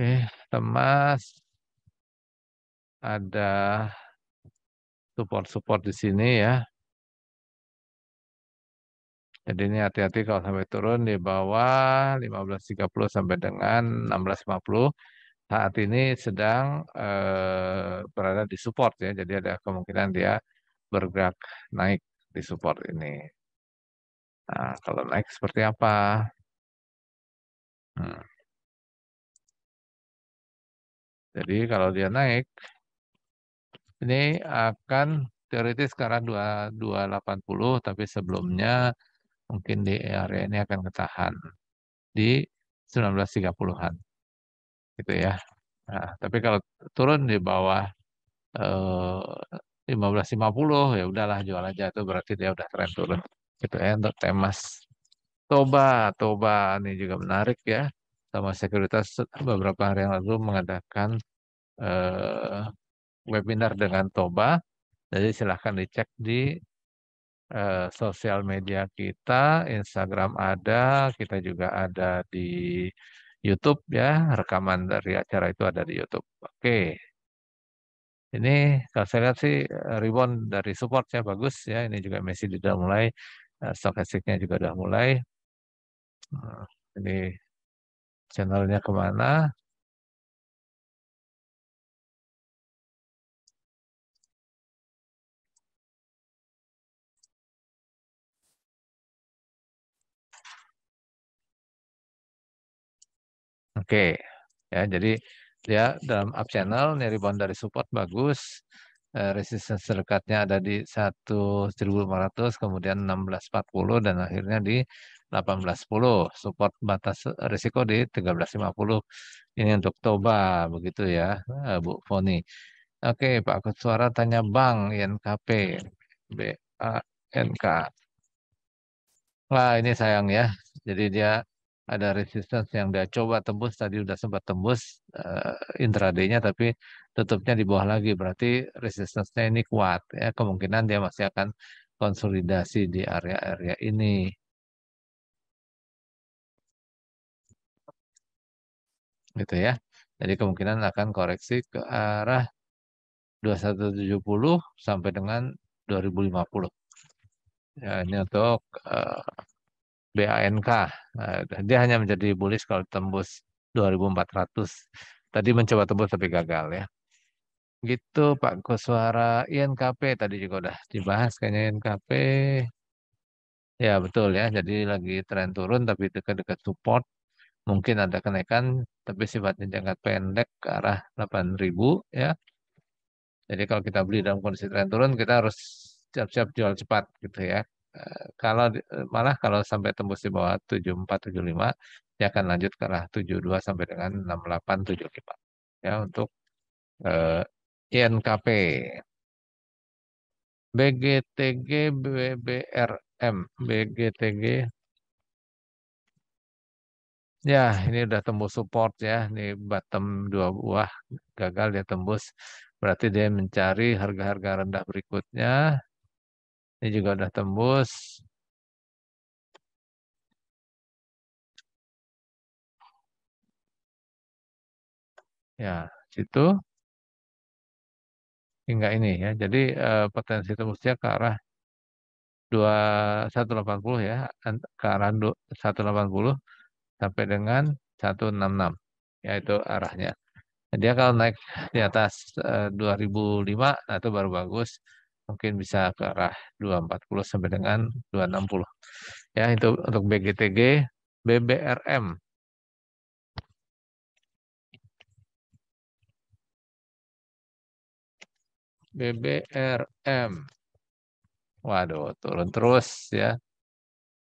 Eh, temas ada support-support di sini ya. Jadi ini hati-hati kalau sampai turun di bawah 15.30 sampai dengan 16.50 saat ini sedang eh, berada di support ya. Jadi ada kemungkinan dia bergerak naik di support ini. Nah, kalau naik seperti apa? Hmm. Jadi kalau dia naik, ini akan teoritis sekarang 2, 280, tapi sebelumnya hmm. mungkin di area ini akan ketahan di 1930-an. Gitu ya. Nah, tapi kalau turun di bawah eh, 1550 ya udahlah jual aja itu berarti dia udah tren turun. Gitu ya untuk temas. Toba, Toba ini juga menarik ya. Sama sekuritas beberapa hari yang lalu mengadakan eh, webinar dengan Toba. Jadi silahkan dicek di uh, sosial media kita, Instagram ada, kita juga ada di YouTube ya, rekaman dari acara itu ada di YouTube. Oke. Ini kalau saya lihat sih eh, ribbon dari supportnya bagus ya, ini juga Messi sudah mulai, uh, eh, stokastiknya juga sudah mulai. Nah, ini channelnya kemana? Oke. Ya, jadi ya dalam up channel nih rebound dari support bagus. Eh, resistance terdekatnya ada di 1.500, kemudian 16.40 dan akhirnya di 18.10. Support batas risiko di 13.50. Ini untuk Toba begitu ya, eh, Bu Foni. Oke, Pak Kut Suara tanya Bank INKP BANK. Wah, ini sayang ya. Jadi dia ada resistance yang dia coba tembus tadi udah sempat tembus uh, intraday-nya tapi tutupnya di bawah lagi berarti resistance-nya ini kuat ya kemungkinan dia masih akan konsolidasi di area-area ini. Gitu ya. Jadi kemungkinan akan koreksi ke arah 2170 sampai dengan 2050. Ya, ini untuk uh, BANK. Nah, dia hanya menjadi bullish kalau tembus 2400. Tadi mencoba tembus tapi gagal ya. Gitu Pak Kuswara, INKP tadi juga udah dibahas kayaknya INKP. Ya betul ya, jadi lagi tren turun tapi dekat-dekat support. Mungkin ada kenaikan tapi sifatnya jangka pendek ke arah 8000 ya. Jadi kalau kita beli dalam kondisi tren turun kita harus siap-siap jual cepat gitu ya kalau eh, malah kalau sampai tembus di bawah 7475 dia akan lanjut ke arah 72 sampai dengan 6875 ya untuk eh, INKP BGTG BBRM BGTG ya ini udah tembus support ya ini bottom dua buah gagal dia tembus berarti dia mencari harga-harga rendah berikutnya ini juga udah tembus. Ya, situ. Hingga ini ya. Jadi eh, potensi tembusnya ke arah 2180 ya. Ke arah 180 sampai dengan 166. Ya, itu arahnya. Dia kalau naik di atas eh, 2005, nah itu baru bagus mungkin bisa ke arah 240 sampai dengan 260. Ya, itu untuk BGTG, BBRM. BBRM. Waduh, turun terus ya.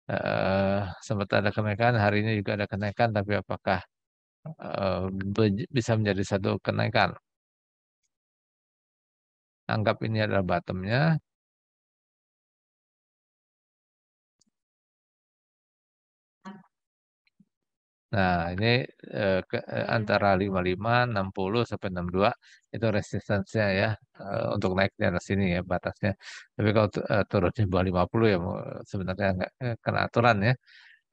Uh, sempat ada kenaikan, hari ini juga ada kenaikan, tapi apakah uh, bisa menjadi satu kenaikan? anggap ini adalah bottomnya. Nah, ini eh, ke, eh, antara 55, 60 sampai 62 itu resistensinya ya eh, untuk naik di atas sini ya batasnya. Tapi kalau eh, turun di bawah 50 ya sebenarnya nggak eh, kena aturan ya.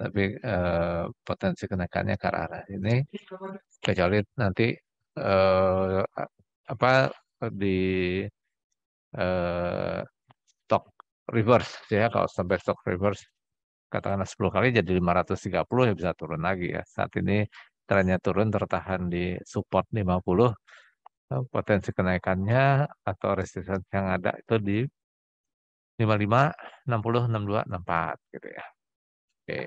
Tapi eh, potensi kenaikannya ke arah ini kecuali nanti eh, apa di eh, stock reverse ya kalau sampai stock reverse katakanlah 10 kali jadi 530 ya bisa turun lagi ya. Saat ini trennya turun tertahan di support 50 eh, potensi kenaikannya atau resistance yang ada itu di 55, 60, 62, 64 gitu ya. Oke.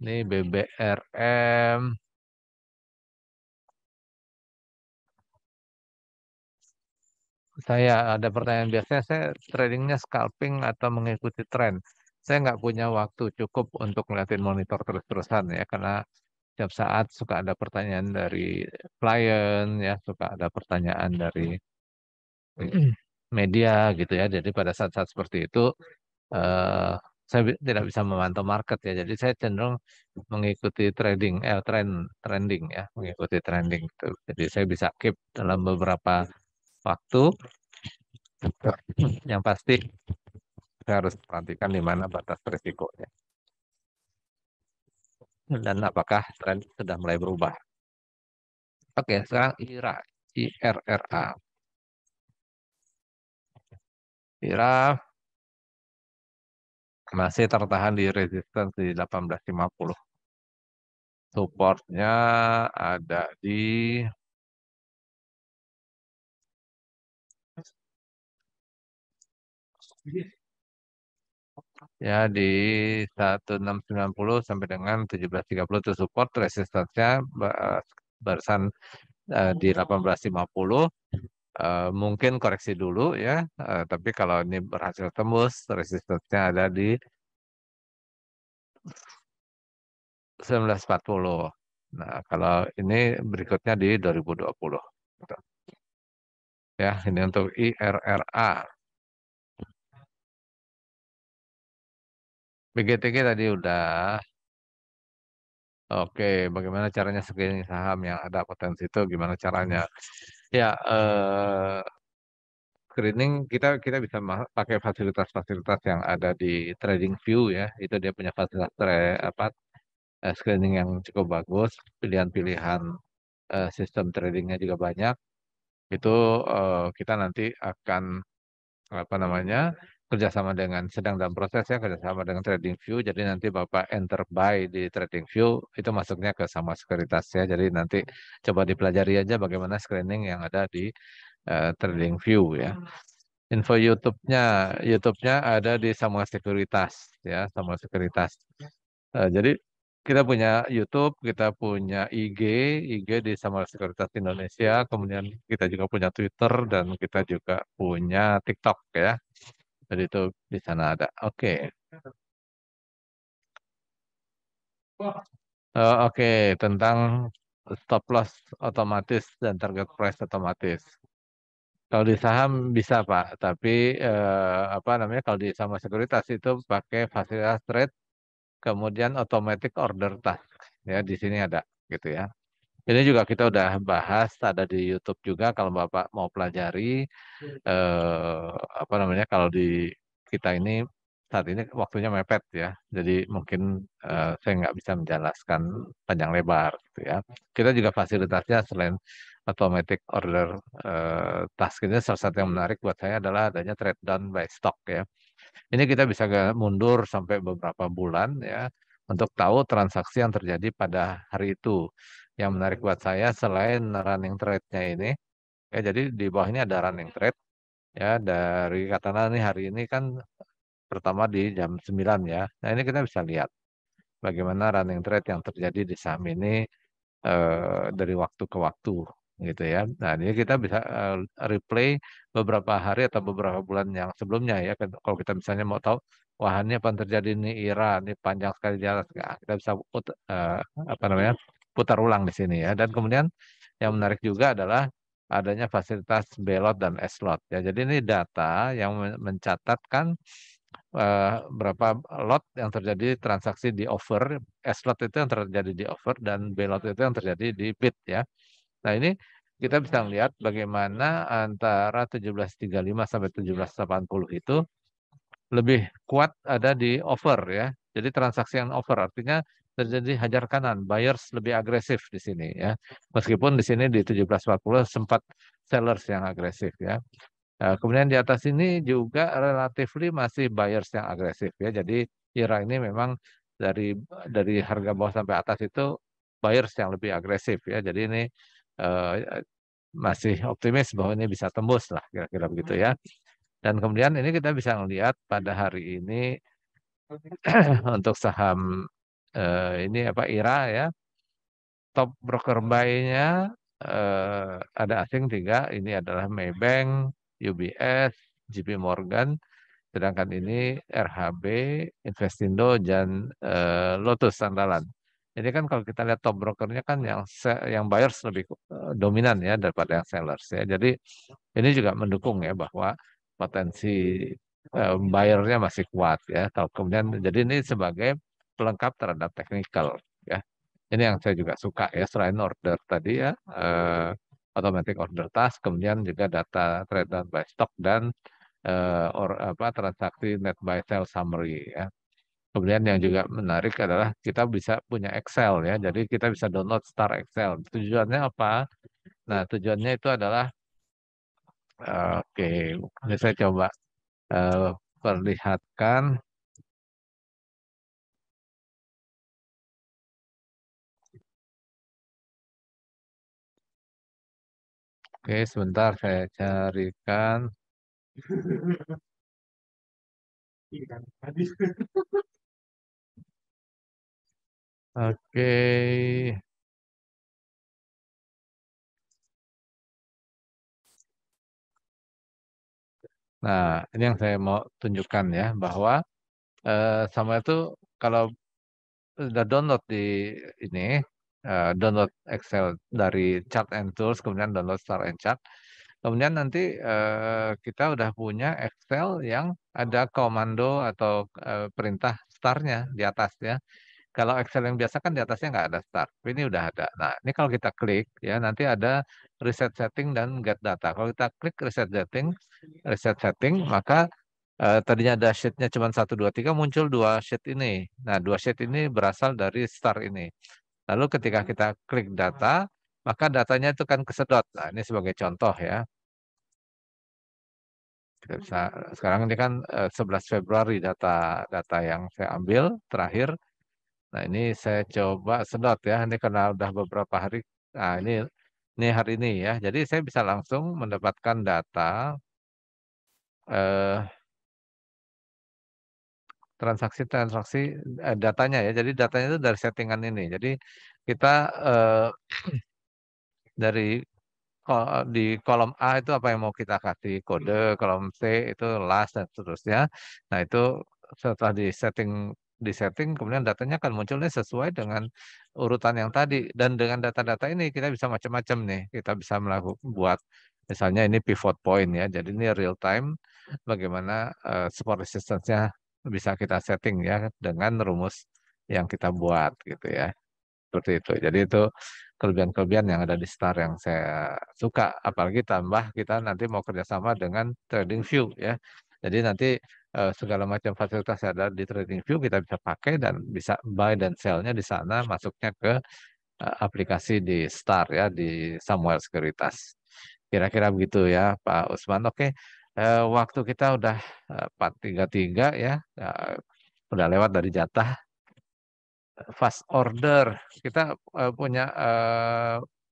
Ini BBRM saya ada pertanyaan biasanya saya tradingnya scalping atau mengikuti tren. Saya nggak punya waktu cukup untuk ngeliatin monitor terus-terusan ya karena setiap saat suka ada pertanyaan dari klien ya suka ada pertanyaan dari media gitu ya. Jadi pada saat-saat seperti itu eh, saya tidak bisa memantau market ya. Jadi saya cenderung mengikuti trading eh trend trending ya, mengikuti trending gitu. Jadi saya bisa keep dalam beberapa waktu yang pasti kita harus perhatikan di mana batas risikonya dan apakah tren sudah mulai berubah. Oke, sekarang IRA, IRRA. IRA masih tertahan di resistensi 1850. Supportnya ada di Ya di 1690 sampai dengan 1730 itu support resistansnya barisan uh, eh, di 1850 uh, eh, mungkin koreksi dulu ya uh, tapi kalau ini berhasil tembus resistensinya ada di 1940. Nah, kalau ini berikutnya di 2020. Gitu. Ya, ini untuk IRRA. BGTG tadi udah. Oke, bagaimana caranya screening saham yang ada potensi itu? Gimana caranya? Ya, eh, screening kita kita bisa pakai fasilitas-fasilitas yang ada di Trading View ya. Itu dia punya fasilitas tre, apa eh, screening yang cukup bagus, pilihan-pilihan eh, sistem tradingnya juga banyak. Itu eh, kita nanti akan apa namanya kerjasama dengan sedang dalam proses ya kerjasama dengan Trading View Jadi nanti bapak enter buy di Trading View itu masuknya ke sama sekuritas ya. Jadi nanti coba dipelajari aja bagaimana screening yang ada di uh, View ya. Info YouTube-nya, YouTube-nya ada di sama sekuritas ya, sama sekuritas. Uh, jadi kita punya YouTube, kita punya IG, IG di Sama Sekuritas Indonesia, kemudian kita juga punya Twitter dan kita juga punya TikTok ya. Jadi itu di sana ada. Oke. Uh, Oke, okay. tentang stop loss otomatis dan target price otomatis. Kalau di saham bisa Pak, tapi uh, apa namanya kalau di sama sekuritas itu pakai fasilitas trade, kemudian automatic order task. Ya di sini ada gitu ya. Ini juga kita udah bahas ada di YouTube juga kalau Bapak mau pelajari eh, apa namanya kalau di kita ini saat ini waktunya mepet ya, jadi mungkin eh, saya nggak bisa menjelaskan panjang lebar gitu ya. Kita juga fasilitasnya selain automatic order eh, task ini salah satu yang menarik buat saya adalah adanya trade down by stock ya. Ini kita bisa mundur sampai beberapa bulan ya untuk tahu transaksi yang terjadi pada hari itu yang menarik buat saya selain running trade-nya ini, ya jadi di bawah ini ada running trade, ya dari katakanlah nih hari ini kan pertama di jam 9 ya. Nah ini kita bisa lihat bagaimana running trade yang terjadi di saham ini eh, dari waktu ke waktu gitu ya. Nah ini kita bisa eh, replay beberapa hari atau beberapa bulan yang sebelumnya ya. Kan kalau kita misalnya mau tahu wahannya apa yang terjadi ini IRA ini panjang sekali jalan, nah, kita bisa uh, apa namanya putar ulang di sini ya. Dan kemudian yang menarik juga adalah adanya fasilitas belot dan eslot ya. Jadi ini data yang mencatatkan uh, berapa lot yang terjadi transaksi di over, eslot itu yang terjadi di over dan belot itu yang terjadi di bid ya. Nah ini kita bisa lihat bagaimana antara 1735 sampai 1780 itu lebih kuat ada di over ya. Jadi transaksi yang over artinya terjadi hajar kanan, buyers lebih agresif di sini ya. Meskipun di sini di 1740 sempat sellers yang agresif ya. Nah, kemudian di atas ini juga relatifly masih buyers yang agresif ya. Jadi IRA ini memang dari dari harga bawah sampai atas itu buyers yang lebih agresif ya. Jadi ini eh, masih optimis bahwa ini bisa tembus lah kira-kira begitu ya. Dan kemudian ini kita bisa melihat pada hari ini untuk saham uh, ini apa IRA ya top broker buy-nya uh, ada asing tiga ini adalah Maybank, UBS, JP Morgan, sedangkan ini RHB, Investindo dan uh, Lotus Sandalan. Ini kan kalau kita lihat top brokernya kan yang yang buyers lebih dominan ya daripada yang sellers ya. Jadi ini juga mendukung ya bahwa potensi uh, buyernya masih kuat ya. Kalau kemudian jadi ini sebagai pelengkap terhadap technical ya. Ini yang saya juga suka ya selain order tadi ya eh, automatic order task kemudian juga data trade down by stock dan eh, or, apa transaksi net by sell summary ya. Kemudian yang juga menarik adalah kita bisa punya Excel ya. Jadi kita bisa download Star Excel. Tujuannya apa? Nah, tujuannya itu adalah eh, oke, okay, ini saya coba uh, perlihatkan Oke, sebentar saya carikan. Oke. Nah, ini yang saya mau tunjukkan ya, bahwa eh, sama itu kalau sudah download di ini, Eh, download Excel dari Chart and Tools, kemudian download Star and Chart. Kemudian nanti eh, kita udah punya Excel yang ada komando atau eh, perintah Startnya di atasnya. Kalau Excel yang biasa kan di atasnya nggak ada start, ini udah ada. Nah, ini kalau kita klik ya nanti ada reset setting dan get data. Kalau kita klik reset setting, reset setting maka eh, tadinya ada sheetnya cuma 1, 2, 3, muncul dua sheet ini. Nah, dua sheet ini berasal dari start ini. Lalu ketika kita klik data, maka datanya itu kan kesedot. Nah, ini sebagai contoh ya. Kita bisa, sekarang ini kan 11 eh, Februari data data yang saya ambil terakhir. Nah, ini saya coba sedot ya. Ini karena udah beberapa hari. Nah, ini ini hari ini ya. Jadi saya bisa langsung mendapatkan data eh transaksi-transaksi eh, datanya ya. Jadi datanya itu dari settingan ini. Jadi kita eh, dari di kolom A itu apa yang mau kita kasih kode, kolom C itu last dan seterusnya. Nah itu setelah di setting di setting kemudian datanya akan munculnya sesuai dengan urutan yang tadi dan dengan data-data ini kita bisa macam-macam nih kita bisa melakukan buat misalnya ini pivot point ya jadi ini real time bagaimana uh, eh, support resistance-nya bisa kita setting ya dengan rumus yang kita buat gitu ya. Seperti itu. Jadi itu kelebihan-kelebihan yang ada di Star yang saya suka. Apalagi tambah kita nanti mau kerjasama dengan Trading View ya. Jadi nanti eh, segala macam fasilitas yang ada di Trading View kita bisa pakai dan bisa buy dan sellnya di sana masuknya ke eh, aplikasi di Star ya di Samuel Sekuritas. Kira-kira begitu ya Pak Usman. Oke, Eh, waktu kita udah eh, empat tiga tiga ya, eh, udah lewat dari jatah. Fast order kita punya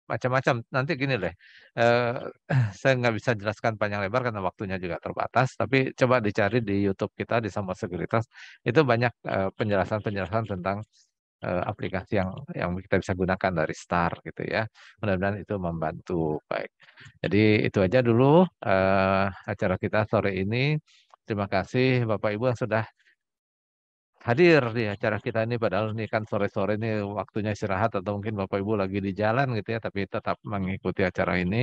macam-macam. Nanti gini deh, saya nggak bisa jelaskan panjang lebar karena waktunya juga terbatas. Tapi coba dicari di YouTube kita di Sama Sekuritas itu banyak penjelasan-penjelasan tentang Eh, aplikasi yang yang kita bisa gunakan dari Star gitu ya. Mudah-mudahan itu membantu. Baik. Jadi itu aja dulu uh, acara kita sore ini. Terima kasih Bapak Ibu yang sudah hadir di acara kita ini padahal ini kan sore-sore ini waktunya istirahat atau mungkin Bapak Ibu lagi di jalan gitu ya tapi tetap mengikuti acara ini.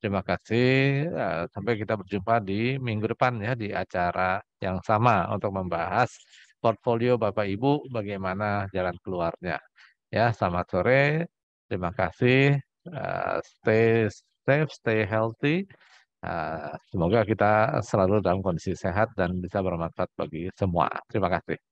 Terima kasih. Eh, sampai kita berjumpa di minggu depan ya di acara yang sama untuk membahas portfolio Bapak Ibu bagaimana jalan keluarnya. Ya, selamat sore. Terima kasih. Eh, stay safe, stay healthy. Eh, semoga kita selalu dalam kondisi sehat dan bisa bermanfaat bagi semua. Terima kasih.